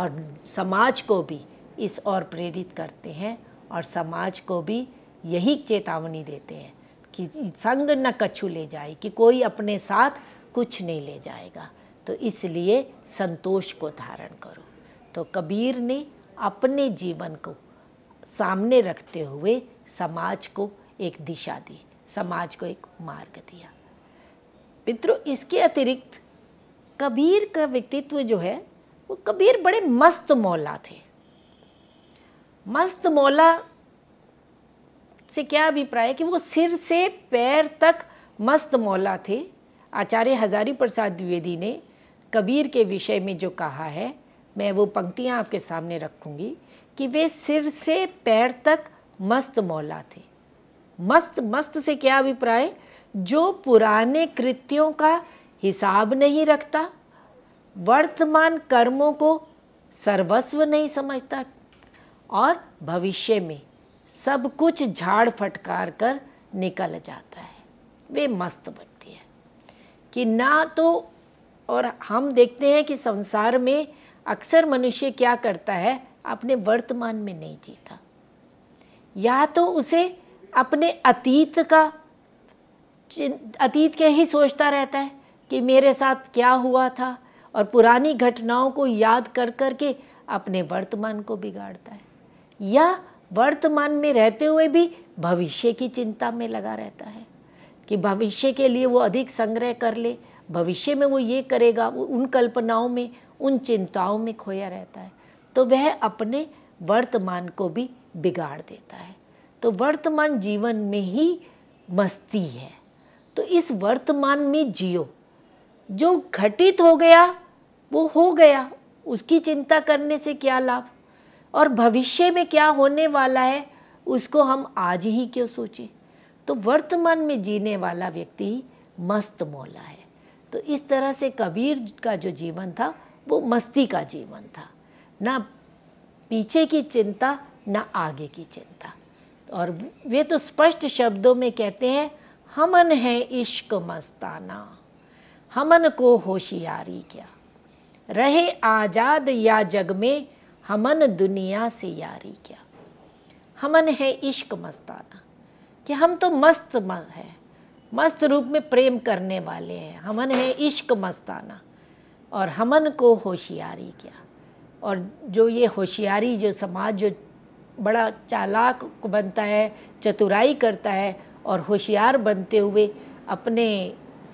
Speaker 1: और समाज को भी इस ओर प्रेरित करते हैं और समाज को भी यही चेतावनी देते हैं कि संग न कछु ले जाए कि कोई अपने साथ कुछ नहीं ले जाएगा तो इसलिए संतोष को धारण करो तो कबीर ने अपने जीवन को सामने रखते हुए समाज को एक दिशा दी समाज को एक मार्ग दिया मित्रों इसके अतिरिक्त कबीर का व्यक्तित्व जो है वो कबीर बड़े मस्त मौला थे मस्त मौला से क्या अभिप्राय कि वो सिर से पैर तक मस्त मौला थे आचार्य हजारी प्रसाद द्विवेदी ने कबीर के विषय में जो कहा है मैं वो पंक्तियाँ आपके सामने रखूँगी कि वे सिर से पैर तक मस्त मौला थे मस्त मस्त से क्या अभिप्राय जो पुराने कृत्यों का हिसाब नहीं रखता वर्तमान कर्मों को सर्वस्व नहीं समझता और भविष्य में सब कुछ झाड़ फटकार कर निकल जाता है वे मस्त बनती है कि ना तो और हम देखते हैं कि संसार में अक्सर मनुष्य क्या करता है अपने वर्तमान में नहीं जीता या तो उसे अपने अतीत का अतीत के ही सोचता रहता है कि मेरे साथ क्या हुआ था और पुरानी घटनाओं को याद कर कर के अपने वर्तमान को बिगाड़ता है या वर्तमान में रहते हुए भी भविष्य की चिंता में लगा रहता है कि भविष्य के लिए वो अधिक संग्रह कर ले भविष्य में वो ये करेगा वो उन कल्पनाओं में उन चिंताओं में खोया रहता है तो वह अपने वर्तमान को भी बिगाड़ देता है तो वर्तमान जीवन में ही मस्ती है तो इस वर्तमान में जियो जो घटित हो गया वो हो गया उसकी चिंता करने से क्या लाभ और भविष्य में क्या होने वाला है उसको हम आज ही क्यों सोचें तो वर्तमान में जीने वाला व्यक्ति मस्त मौला है तो इस तरह से कबीर का जो जीवन था वो मस्ती का जीवन था ना पीछे की चिंता ना आगे की चिंता और वे तो स्पष्ट शब्दों में कहते हैं हमन है इश्क मस्ताना हमन को होशियारी क्या रहे आज़ाद या जग में हमन दुनिया से यारी क्या हमन है इश्क मस्ताना कि हम तो मस्त है मस्त रूप में प्रेम करने वाले हैं हमन है इश्क मस्ताना और हमन को होशियारी क्या और जो ये होशियारी जो समाज जो बड़ा चालाक बनता है चतुराई करता है और होशियार बनते हुए अपने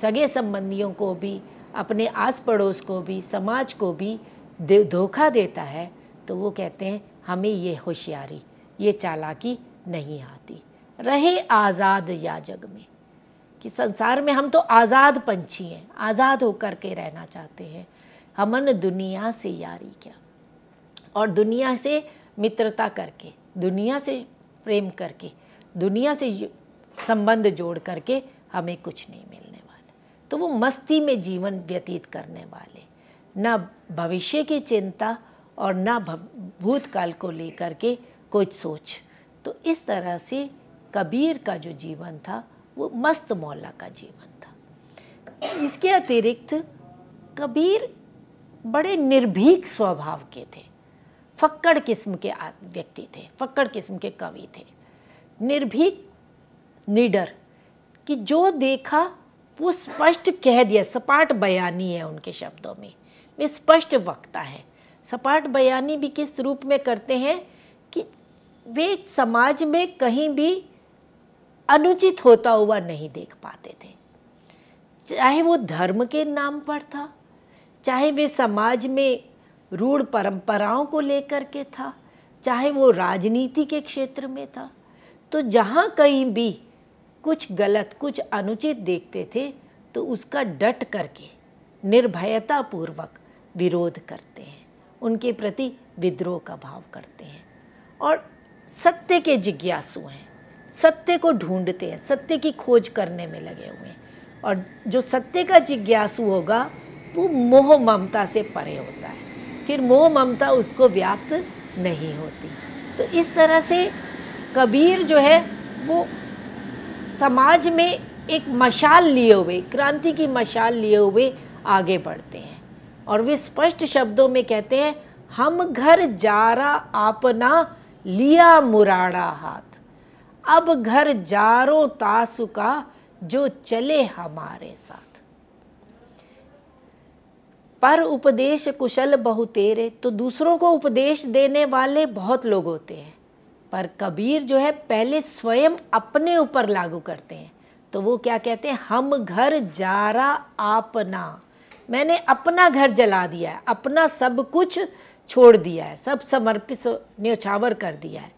Speaker 1: सगे संबंधियों को भी अपने आस पड़ोस को भी समाज को भी धोखा देता है तो वो कहते हैं हमें ये होशियारी ये चालाकी नहीं आती रहे आज़ाद या जग में कि संसार में हम तो आज़ाद पंछी हैं आज़ाद होकर के रहना चाहते हैं हमन दुनिया से यारी क्या और दुनिया से मित्रता करके दुनिया से प्रेम करके दुनिया से संबंध जोड़ करके हमें कुछ नहीं मिलने वाला तो वो मस्ती में जीवन व्यतीत करने वाले ना भविष्य की चिंता और ना भूतकाल को लेकर के कोई सोच तो इस तरह से कबीर का जो जीवन था वो मस्त मौला का जीवन था इसके अतिरिक्त कबीर बड़े निर्भीक स्वभाव के थे फक्कड़ किस्म के व्यक्ति थे फक्कड़ किस्म के कवि थे निर्भीक निडर कि जो देखा वो स्पष्ट कह दिया सपाट बयानी है उनके शब्दों में वे स्पष्ट वक्ता है सपाट बयानी भी किस रूप में करते हैं कि वे समाज में कहीं भी अनुचित होता हुआ नहीं देख पाते थे चाहे वो धर्म के नाम पर था चाहे वे समाज में रूढ़ परंपराओं को लेकर के था चाहे वो राजनीति के क्षेत्र में था तो जहाँ कहीं भी कुछ गलत कुछ अनुचित देखते थे तो उसका डट करके निर्भयतापूर्वक विरोध करते हैं उनके प्रति विद्रोह का भाव करते हैं और सत्य के जिज्ञासु हैं सत्य को ढूंढते हैं सत्य की खोज करने में लगे हुए हैं और जो सत्य का जिज्ञासु होगा वो मोह ममता से परे होता है फिर मोह ममता उसको व्याप्त नहीं होती तो इस तरह से कबीर जो है वो समाज में एक मशाल लिए हुए क्रांति की मशाल लिए हुए आगे बढ़ते हैं और वे स्पष्ट शब्दों में कहते हैं हम घर जा रहा आपना लिया मुराड़ा हाथ अब घर जारो तासु का जो चले हमारे साथ पर उपदेश कुशल बहुतेरे तो दूसरों को उपदेश देने वाले बहुत लोग होते हैं पर कबीर जो है पहले स्वयं अपने ऊपर लागू करते हैं तो वो क्या कहते हैं हम घर जारा आपना मैंने अपना घर जला दिया है अपना सब कुछ छोड़ दिया है सब समर्पित न्योछावर कर दिया है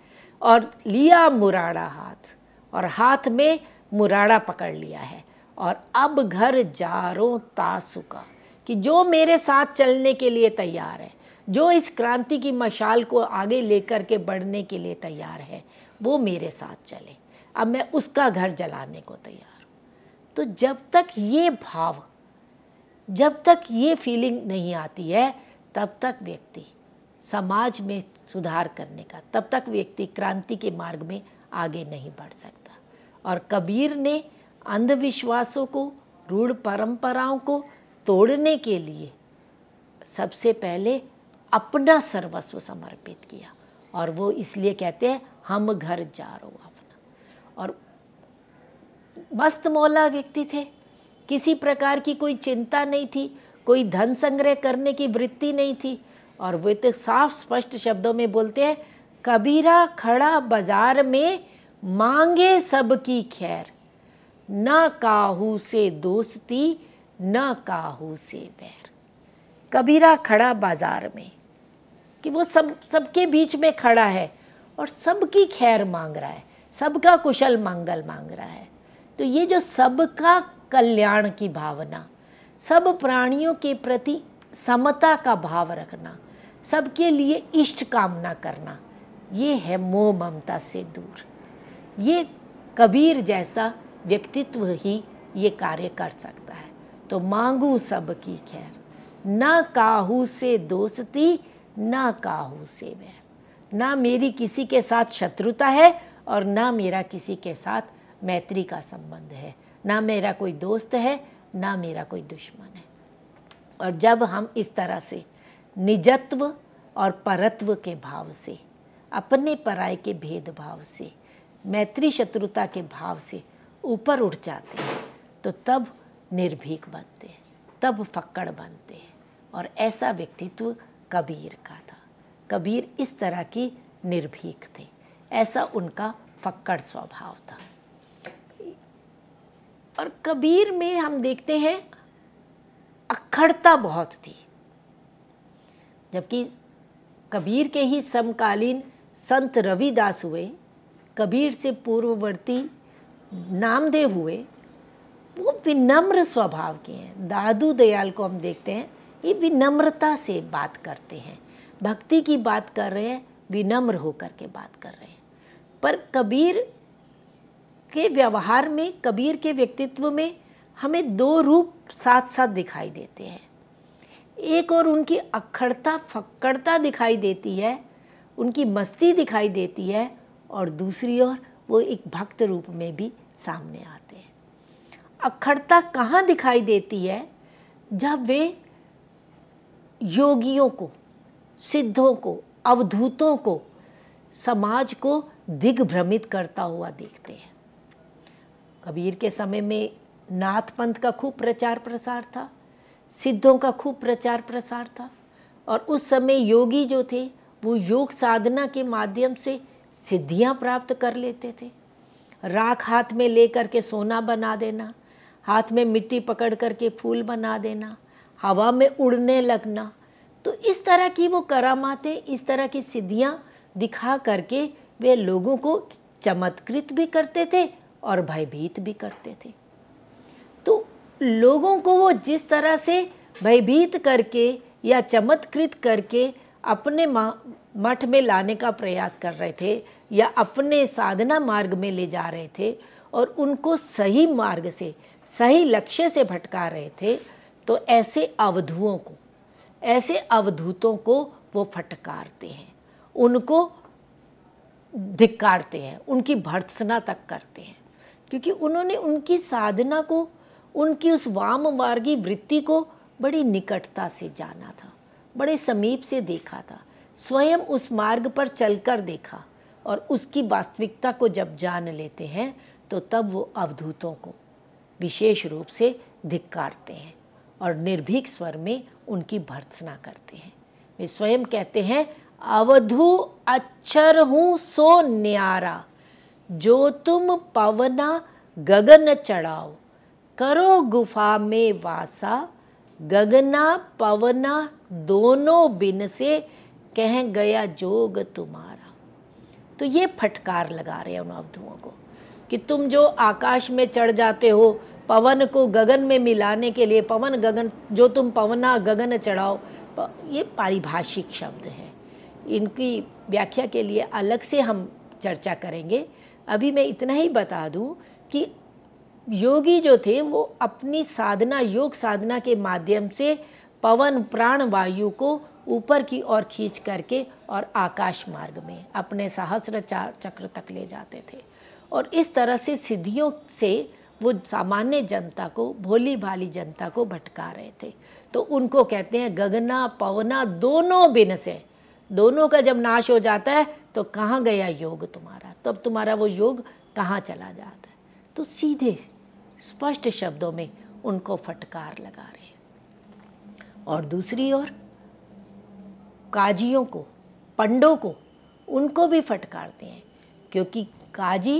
Speaker 1: और लिया मुराड़ा हाथ और हाथ में मुराड़ा पकड़ लिया है और अब घर जारो तासुका कि जो मेरे साथ चलने के लिए तैयार है जो इस क्रांति की मशाल को आगे लेकर के बढ़ने के लिए तैयार है वो मेरे साथ चले अब मैं उसका घर जलाने को तैयार हूँ तो जब तक ये भाव जब तक ये फीलिंग नहीं आती है तब तक व्यक्ति समाज में सुधार करने का तब तक व्यक्ति क्रांति के मार्ग में आगे नहीं बढ़ सकता और कबीर ने अंधविश्वासों को रूढ़ परंपराओं को तोड़ने के लिए सबसे पहले अपना सर्वस्व समर्पित किया और वो इसलिए कहते हैं हम घर जा रो अपना और मस्त मौला व्यक्ति थे किसी प्रकार की कोई चिंता नहीं थी कोई धन संग्रह करने की वृत्ति नहीं थी और वे तो साफ स्पष्ट शब्दों में बोलते हैं कबीरा खड़ा बाजार में मांगे सबकी खैर ना काहू से दोस्ती न काहू से बैर कबीरा खड़ा बाजार में कि वो सब सबके बीच में खड़ा है और सबकी खैर मांग रहा है सबका कुशल मंगल मांग रहा है तो ये जो सबका कल्याण की भावना सब प्राणियों के प्रति समता का भाव रखना सबके लिए इष्ट कामना करना ये है मोह ममता से दूर ये कबीर जैसा व्यक्तित्व ही ये कार्य कर सकता है तो मांगू सब की खैर ना काहू से दोस्ती ना काहू से बैर ना मेरी किसी के साथ शत्रुता है और ना मेरा किसी के साथ मैत्री का संबंध है ना मेरा कोई दोस्त है ना मेरा कोई दुश्मन है और जब हम इस तरह से निजत्व और परत्व के भाव से अपने पराए के भेदभाव से मैत्री शत्रुता के भाव से ऊपर उठ जाते हैं तो तब निर्भीक बनते हैं तब फक्कड़ बनते हैं और ऐसा व्यक्तित्व कबीर का था कबीर इस तरह की निर्भीक थे ऐसा उनका फक्कड़ स्वभाव था और कबीर में हम देखते हैं अखड़ता बहुत थी जबकि कबीर के ही समकालीन संत रविदास हुए कबीर से पूर्ववर्ती नामदेव हुए वो विनम्र स्वभाव के हैं दादू दयाल को हम देखते हैं ये विनम्रता से बात करते हैं भक्ति की बात कर रहे हैं विनम्र होकर के बात कर रहे हैं पर कबीर के व्यवहार में कबीर के व्यक्तित्व में हमें दो रूप साथ साथ दिखाई देते हैं एक और उनकी अखड़ता फक्कड़ता दिखाई देती है उनकी मस्ती दिखाई देती है और दूसरी ओर वो एक भक्त रूप में भी सामने आ अखड़ता कहाँ दिखाई देती है जब वे योगियों को सिद्धों को अवधूतों को समाज को दिग्भ्रमित करता हुआ देखते हैं कबीर के समय में नाथ पंथ का खूब प्रचार प्रसार था सिद्धों का खूब प्रचार प्रसार था और उस समय योगी जो थे वो योग साधना के माध्यम से सिद्धियां प्राप्त कर लेते थे राख हाथ में लेकर के सोना बना देना हाथ में मिट्टी पकड़ करके फूल बना देना हवा में उड़ने लगना तो इस तरह की वो करामाते इस तरह की सिद्धियाँ दिखा करके वे लोगों को चमत्कृत भी करते थे और भयभीत भी करते थे तो लोगों को वो जिस तरह से भयभीत करके या चमत्कृत करके अपने मठ में लाने का प्रयास कर रहे थे या अपने साधना मार्ग में ले जा रहे थे और उनको सही मार्ग से सही लक्ष्य से भटका रहे थे तो ऐसे अवधुओं को ऐसे अवधूतों को वो फटकारते हैं उनको धिक्कारते हैं उनकी भर्त्सना तक करते हैं क्योंकि उन्होंने उनकी साधना को उनकी उस वाम मार्गी वृत्ति को बड़ी निकटता से जाना था बड़े समीप से देखा था स्वयं उस मार्ग पर चलकर देखा और उसकी वास्तविकता को जब जान लेते हैं तो तब वो अवधूतों को विशेष रूप से धिक्कारते हैं और निर्भीक स्वर में उनकी भर्त्सना करते हैं वे स्वयं कहते हैं अवधु अक्षर हूँ सो न्यारा जो तुम पवना गगन चढ़ाओ करो गुफा में वासा गगना पवना दोनों बिन से कह गया जोग तुम्हारा तो ये फटकार लगा रहे हैं उन अवधुओं को कि तुम जो आकाश में चढ़ जाते हो पवन को गगन में मिलाने के लिए पवन गगन जो तुम पवना गगन चढ़ाओ ये पारिभाषिक शब्द है इनकी व्याख्या के लिए अलग से हम चर्चा करेंगे अभी मैं इतना ही बता दूं कि योगी जो थे वो अपनी साधना योग साधना के माध्यम से पवन प्राण वायु को ऊपर की ओर खींच करके और आकाश मार्ग में अपने सहस्र चक्र तक ले जाते थे और इस तरह से सिद्धियों से वो सामान्य जनता को भोली भाली जनता को भटका रहे थे तो उनको कहते हैं गगना पवना दोनों बिन से दोनों का जब नाश हो जाता है तो कहाँ गया योग तुम्हारा तब तुम्हारा वो योग कहाँ चला जाता है तो सीधे स्पष्ट शब्दों में उनको फटकार लगा रहे हैं और दूसरी ओर काजियों को पंडों को उनको भी फटकारते हैं क्योंकि काजी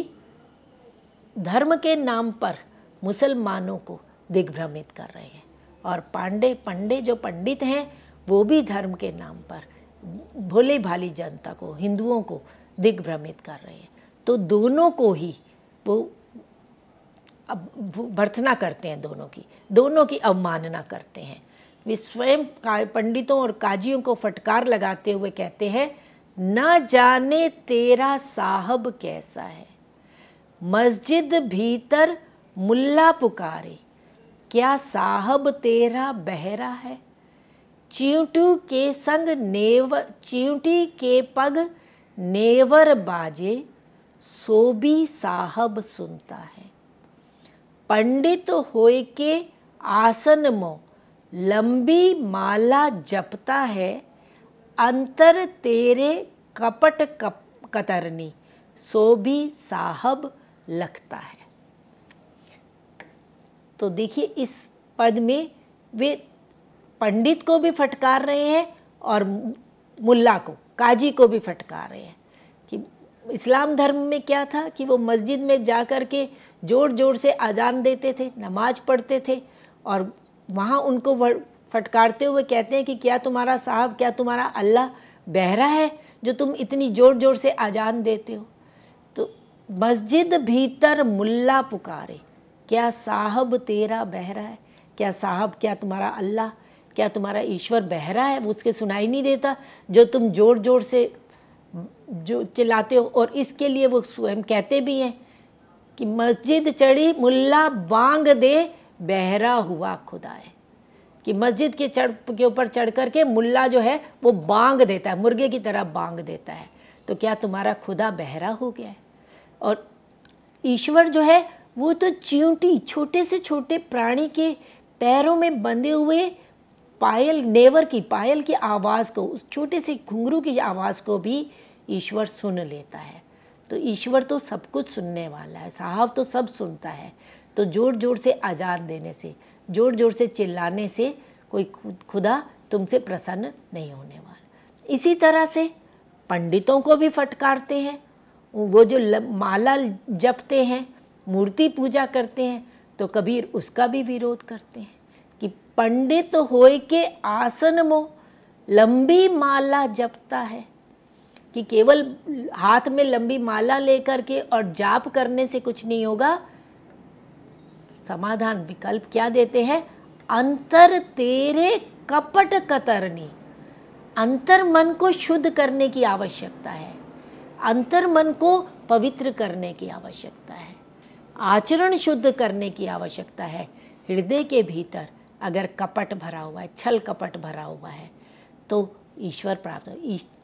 Speaker 1: धर्म के नाम पर मुसलमानों को दिग्भ्रमित कर रहे हैं और पांडे पंडे जो पंडित हैं वो भी धर्म के नाम पर भोले भाली जनता को हिंदुओं को दिग्भ्रमित कर रहे हैं तो दोनों को ही वो अब भर्थना करते हैं दोनों की दोनों की अवमानना करते हैं वे स्वयं पंडितों और काजियों को फटकार लगाते हुए कहते हैं न जाने तेरा साहब कैसा है मस्जिद भीतर मुल्ला पुकारे क्या साहब तेरा बहरा है चींटू के संग नेवर चींटी के पग नेवर बाजे सोबी साहब सुनता है पंडित होए के आसन मो लंबी माला जपता है अंतर तेरे कपट कप कतरनी सोबी साहब लगता है तो देखिए इस पद में वे पंडित को भी फटकार रहे हैं और मुल्ला को काजी को भी फटकार रहे हैं कि इस्लाम धर्म में क्या था कि वो मस्जिद में जा कर के ज़ोर ज़ोर से अजान देते थे नमाज पढ़ते थे और वहाँ उनको फटकारते हुए कहते हैं कि क्या तुम्हारा साहब क्या तुम्हारा अल्लाह बहरा है जो तुम इतनी ज़ोर ज़ोर से अजान देते हो मस्जिद भीतर मुल्ला पुकारे क्या साहब तेरा बहरा है क्या साहब क्या तुम्हारा अल्लाह क्या तुम्हारा ईश्वर बहरा है उसके सुनाई नहीं देता जो तुम जोर जोर से जो चिल्लाते हो और इसके लिए वो स्वयं कहते भी हैं कि मस्जिद चढ़ी मुल्ला बांग दे बहरा हुआ खुदा है कि मस्जिद के चढ़ के ऊपर चढ़ कर के मुल्ला जो है वो बांग देता है मुर्गे की तरह बांग देता है तो क्या तुम्हारा खुदा बहरा हो गया है और ईश्वर जो है वो तो चींटी छोटे से छोटे प्राणी के पैरों में बंधे हुए पायल नेवर की पायल की आवाज़ को उस छोटे से घुंघरू की आवाज़ को भी ईश्वर सुन लेता है तो ईश्वर तो सब कुछ सुनने वाला है साहब तो सब सुनता है तो ज़ोर ज़ोर से आजाद देने से ज़ोर ज़ोर से चिल्लाने से कोई खुदा तुमसे प्रसन्न नहीं होने वाला इसी तरह से पंडितों को भी फटकारते हैं वो जो माला जपते हैं मूर्ति पूजा करते हैं तो कबीर उसका भी विरोध करते हैं कि पंडित होए के आसन मो लंबी माला जपता है कि केवल हाथ में लंबी माला लेकर के और जाप करने से कुछ नहीं होगा समाधान विकल्प क्या देते हैं अंतर तेरे कपट कतरनी अंतर मन को शुद्ध करने की आवश्यकता है अंतर मन को पवित्र करने की आवश्यकता है आचरण शुद्ध करने की आवश्यकता है हृदय के भीतर अगर कपट भरा हुआ है छल कपट भरा हुआ है तो ईश्वर प्राप्त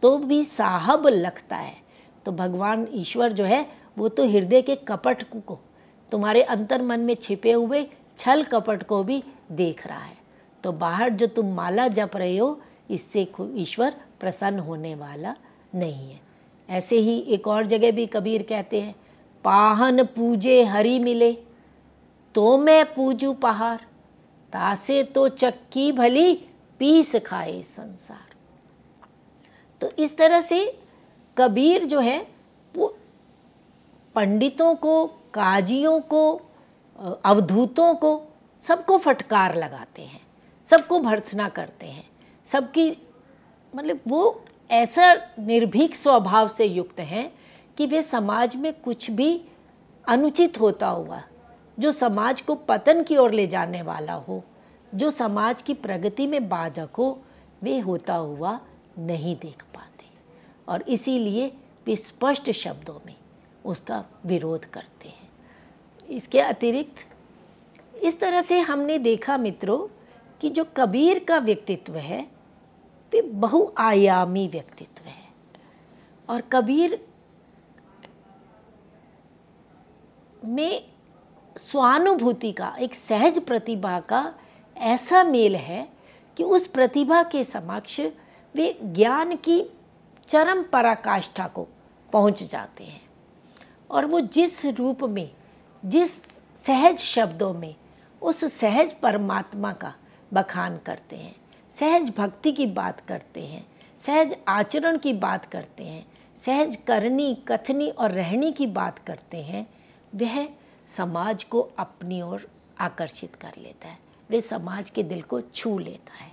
Speaker 1: तो भी साहब लगता है तो भगवान ईश्वर जो है वो तो हृदय के कपट को तुम्हारे अंतर मन में छिपे हुए छल कपट को भी देख रहा है तो बाहर जो तुम माला जप रहे हो इससे ईश्वर प्रसन्न होने वाला नहीं है ऐसे ही एक और जगह भी कबीर कहते हैं पाहन पूजे हरी मिले तो मैं पूजू पहाड़ तासे तो चक्की भली पीस खाए संसार तो इस तरह से कबीर जो है वो पंडितों को काजियों को अवधूतों को सबको फटकार लगाते हैं सबको भर्सना करते हैं सबकी मतलब वो ऐसा निर्भीक स्वभाव से युक्त हैं कि वे समाज में कुछ भी अनुचित होता हुआ जो समाज को पतन की ओर ले जाने वाला हो जो समाज की प्रगति में बाधक हो वे होता हुआ नहीं देख पाते और इसीलिए वे स्पष्ट शब्दों में उसका विरोध करते हैं इसके अतिरिक्त इस तरह से हमने देखा मित्रों कि जो कबीर का व्यक्तित्व है पे बहुआयामी व्यक्तित्व है और कबीर में स्वानुभूति का एक सहज प्रतिभा का ऐसा मेल है कि उस प्रतिभा के समक्ष वे ज्ञान की चरम पराकाष्ठा को पहुंच जाते हैं और वो जिस रूप में जिस सहज शब्दों में उस सहज परमात्मा का बखान करते हैं सहज भक्ति की बात करते हैं सहज आचरण की बात करते हैं सहज करनी कथनी और रहनी की बात करते हैं वह समाज को अपनी ओर आकर्षित कर लेता है वे समाज के दिल को छू लेता है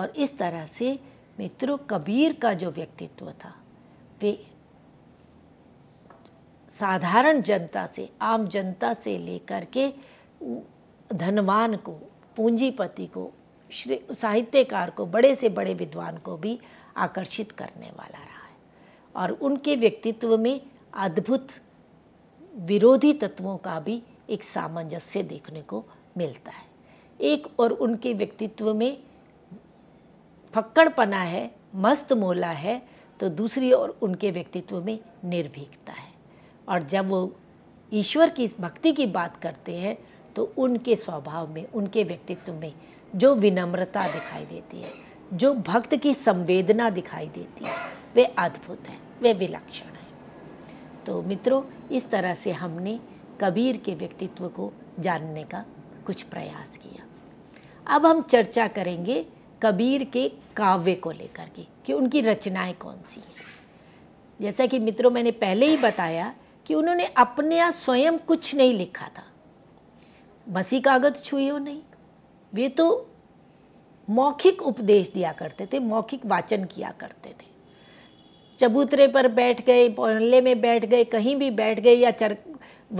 Speaker 1: और इस तरह से मित्रों कबीर का जो व्यक्तित्व था वे साधारण जनता से आम जनता से लेकर के धनवान को पूंजीपति को साहित्यकार को बड़े से बड़े विद्वान को भी आकर्षित करने वाला रहा है और उनके व्यक्तित्व में अद्भुत विरोधी तत्वों का भी एक सामंजस्य देखने को मिलता है एक और उनके व्यक्तित्व में फक्कड़पना है मस्त मोला है तो दूसरी ओर उनके व्यक्तित्व में निर्भीकता है और जब वो ईश्वर की भक्ति की बात करते हैं तो उनके स्वभाव में उनके व्यक्तित्व में जो विनम्रता दिखाई देती है जो भक्त की संवेदना दिखाई देती है वे अद्भुत हैं वे विलक्षण हैं तो मित्रों इस तरह से हमने कबीर के व्यक्तित्व को जानने का कुछ प्रयास किया अब हम चर्चा करेंगे कबीर के काव्य को लेकर के कि उनकी रचनाएं कौन सी हैं जैसा कि मित्रों मैंने पहले ही बताया कि उन्होंने अपने आप स्वयं कुछ नहीं लिखा था मसी कागज छुए हो नहीं वे तो मौखिक उपदेश दिया करते थे मौखिक वाचन किया करते थे चबूतरे पर बैठ गए मोहल्ले में बैठ गए कहीं भी बैठ गए या चर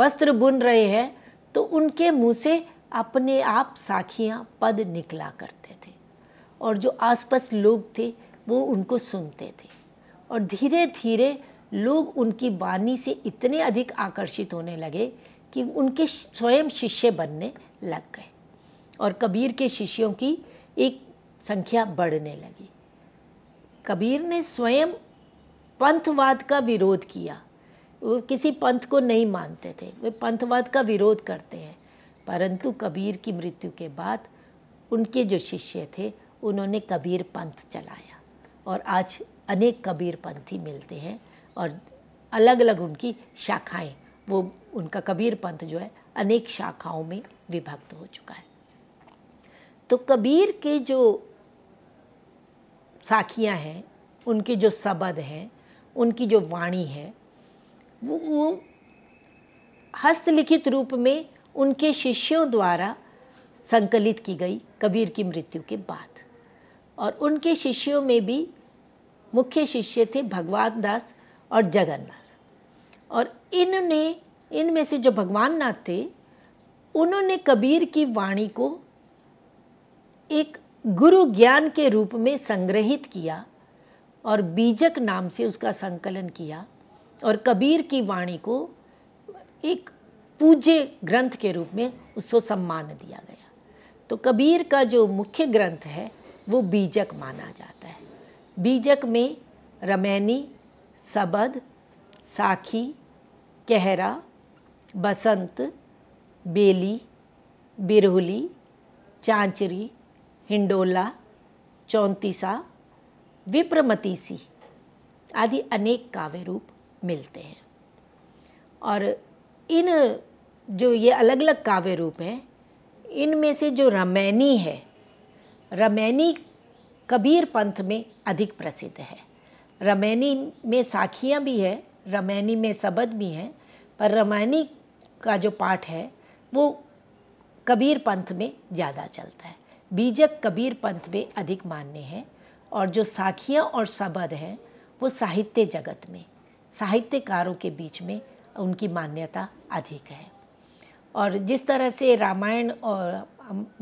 Speaker 1: वस्त्र बुन रहे हैं तो उनके मुंह से अपने आप साखियाँ पद निकला करते थे और जो आसपास लोग थे वो उनको सुनते थे और धीरे धीरे लोग उनकी वाणी से इतने अधिक आकर्षित होने लगे कि उनके स्वयं शिष्य बनने लग गए और कबीर के शिष्यों की एक संख्या बढ़ने लगी कबीर ने स्वयं पंथवाद का विरोध किया वो किसी पंथ को नहीं मानते थे वे पंथवाद का विरोध करते हैं परंतु कबीर की मृत्यु के बाद उनके जो शिष्य थे उन्होंने कबीर पंथ चलाया और आज अनेक कबीर पंथी मिलते हैं और अलग अलग उनकी शाखाएं वो उनका कबीर पंथ जो है अनेक शाखाओं में विभक्त हो चुका है तो कबीर के जो साखियाँ हैं उनके जो शबद हैं उनकी जो वाणी है वो, वो हस्तलिखित रूप में उनके शिष्यों द्वारा संकलित की गई कबीर की मृत्यु के बाद और उनके शिष्यों में भी मुख्य शिष्य थे भगवान दास और जगन्नाथ और इनने इनमें से जो भगवान नाथ थे उन्होंने कबीर की वाणी को एक गुरु ज्ञान के रूप में संग्रहित किया और बीजक नाम से उसका संकलन किया और कबीर की वाणी को एक पूज्य ग्रंथ के रूप में उसको सम्मान दिया गया तो कबीर का जो मुख्य ग्रंथ है वो बीजक माना जाता है बीजक में रमैनी सबद साखी कहरा बसंत बेली बिरहुली चांचरी हिंडोला चौंतीसा विप्रमतीसी आदि अनेक काव्य रूप मिलते हैं और इन जो ये अलग अलग काव्य रूप हैं इनमें से जो रमैनी है रमैनी कबीर पंथ में अधिक प्रसिद्ध है रमैनी में साखियाँ भी है रमैनी में सबद भी हैं पर रमैनी का जो पाठ है वो कबीर पंथ में ज़्यादा चलता है बीजक कबीर पंथ में अधिक मान्य है और जो साखियाँ और सबद हैं वो साहित्य जगत में साहित्यकारों के बीच में उनकी मान्यता अधिक है और जिस तरह से रामायण और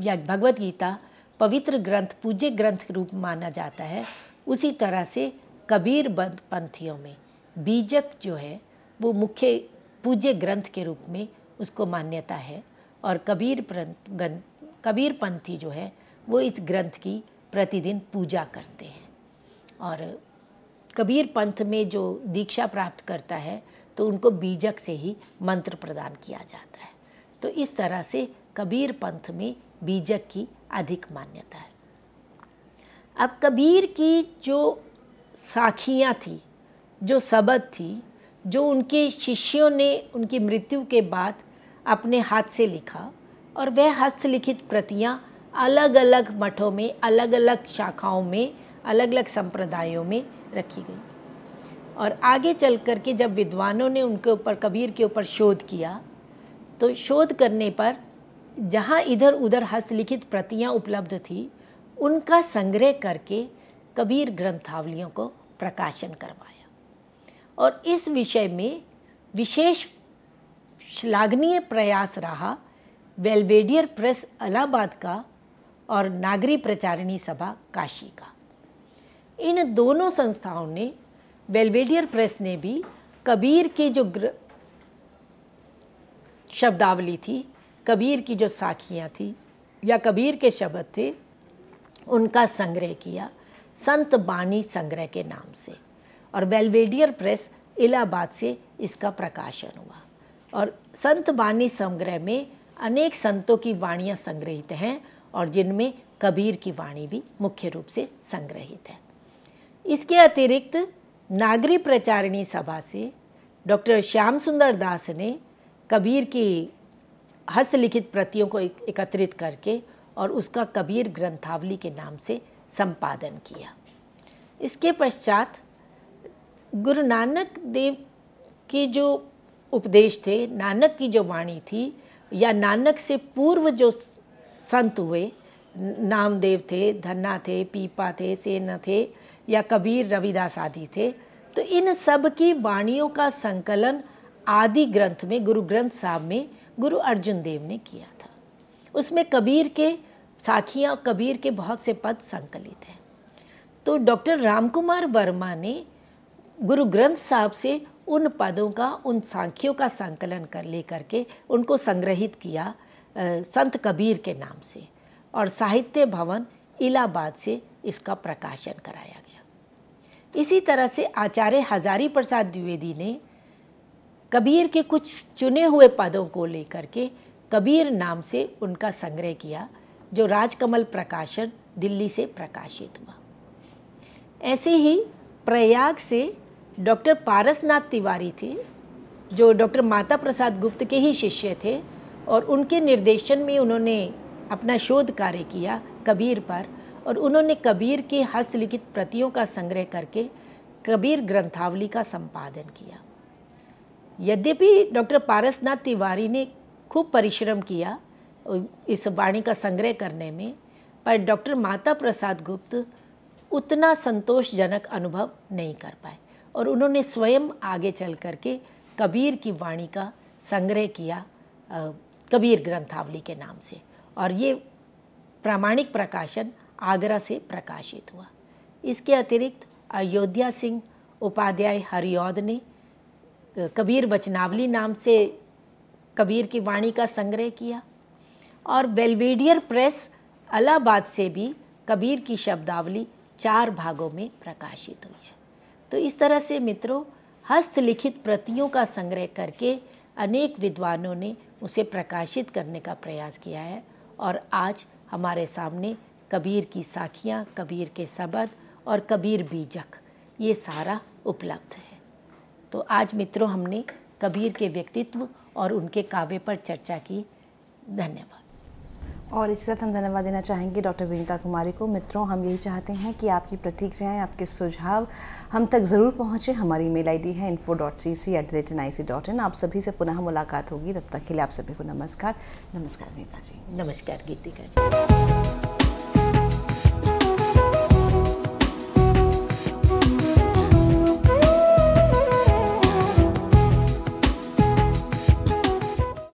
Speaker 1: या भगवत गीता पवित्र ग्रंथ पूज्य ग्रंथ के रूप माना जाता है उसी तरह से कबीर पंथियों में बीजक जो है वो मुख्य पूज्य ग्रंथ के रूप में उसको मान्यता है और कबीर कबीर पंथी जो है वो इस ग्रंथ की प्रतिदिन पूजा करते हैं और कबीर पंथ में जो दीक्षा प्राप्त करता है तो उनको बीजक से ही मंत्र प्रदान किया जाता है तो इस तरह से कबीर पंथ में बीजक की अधिक मान्यता है अब कबीर की जो साखियाँ थी जो सबद थी जो उनके शिष्यों ने उनकी मृत्यु के बाद अपने हाथ से लिखा और वह हस्तलिखित प्रतियाँ अलग अलग मठों में अलग अलग शाखाओं में अलग अलग संप्रदायों में रखी गई और आगे चल कर के जब विद्वानों ने उनके ऊपर कबीर के ऊपर शोध किया तो शोध करने पर जहाँ इधर उधर हस्तलिखित प्रतियाँ उपलब्ध थी उनका संग्रह करके कबीर ग्रंथावलियों को प्रकाशन करवाया और इस विषय में विशेष श्लाघनीय प्रयास रहा वेलवेडियर प्रेस अलाहाबाद का और नागरी प्रचारिणी सभा काशी का इन दोनों संस्थाओं ने वेलवेडियर प्रेस ने भी कबीर की जो शब्दावली थी कबीर की जो साखियाँ थी या कबीर के शब्द थे उनका संग्रह किया संत बानी संग्रह के नाम से और बेलवेडियर प्रेस इलाहाबाद से इसका प्रकाशन हुआ और संत बानी संग्रह में अनेक संतों की वाणियाँ संग्रहित हैं और जिनमें कबीर की वाणी भी मुख्य रूप से संग्रहित है इसके अतिरिक्त नागरी प्रचारिणी सभा से डॉक्टर श्याम सुंदर दास ने कबीर की हस्तलिखित प्रतियों को एकत्रित करके और उसका कबीर ग्रंथावली के नाम से संपादन किया इसके पश्चात गुरु नानक देव के जो उपदेश थे नानक की जो वाणी थी या नानक से पूर्व जो संत हुए नामदेव थे धन्ना थे पीपा थे सेना थे या कबीर रविदास आदि थे तो इन सब की वाणियों का संकलन आदि ग्रंथ में गुरु ग्रंथ साहब में गुरु अर्जुन देव ने किया था उसमें कबीर के साखियाँ और कबीर के बहुत से पद संकलित हैं तो डॉक्टर रामकुमार वर्मा ने गुरु ग्रंथ साहब से उन पदों का उन सांख्यों का संकलन कर ले करके उनको संग्रहित किया संत कबीर के नाम से और साहित्य भवन इलाहाबाद से इसका प्रकाशन कराया गया इसी तरह से आचार्य हजारी प्रसाद द्विवेदी ने कबीर के कुछ चुने हुए पदों को लेकर के कबीर नाम से उनका संग्रह किया जो राजकमल प्रकाशन दिल्ली से प्रकाशित हुआ ऐसे ही प्रयाग से डॉक्टर पारसनाथ तिवारी थे जो डॉक्टर माता प्रसाद गुप्त के ही शिष्य थे और उनके निर्देशन में उन्होंने अपना शोध कार्य किया कबीर पर और उन्होंने कबीर के हस्तलिखित प्रतियों का संग्रह करके कबीर ग्रंथावली का संपादन किया यद्यपि डॉक्टर पारसनाथ तिवारी ने खूब परिश्रम किया इस वाणी का संग्रह करने में पर डॉक्टर माता प्रसाद गुप्त उतना संतोषजनक अनुभव नहीं कर पाए और उन्होंने स्वयं आगे चल करके कबीर की वाणी का संग्रह किया आ, कबीर ग्रंथावली के नाम से और ये प्रामाणिक प्रकाशन आगरा से प्रकाशित हुआ इसके अतिरिक्त अयोध्या सिंह उपाध्याय हरिओद ने कबीर वचनावली नाम से कबीर की वाणी का संग्रह किया और वेलवेडियर प्रेस अलाहाबाद से भी कबीर की शब्दावली चार भागों में प्रकाशित हुई है तो इस तरह से मित्रों हस्तलिखित प्रतियों का संग्रह करके अनेक विद्वानों ने उसे प्रकाशित करने का प्रयास किया है और आज हमारे सामने कबीर की साखियाँ कबीर के सबद और कबीर बीजक ये सारा उपलब्ध है तो आज मित्रों हमने कबीर के व्यक्तित्व और उनके काव्य पर चर्चा की धन्यवाद और इसके साथ हम धन्यवाद देना चाहेंगे डॉक्टर विनीता कुमारी को मित्रों हम यही चाहते हैं कि आपकी प्रतिक्रियाएं आपके सुझाव हम तक ज़रूर पहुंचे हमारी मेल आईडी है info dot C C at the rate N I C dot in आप सभी से पुनः मुलाकात होगी तब तक के लिए आप सभी को नमस्कार नमस्कार गीता जी नमस्कार गीतिका
Speaker 2: जी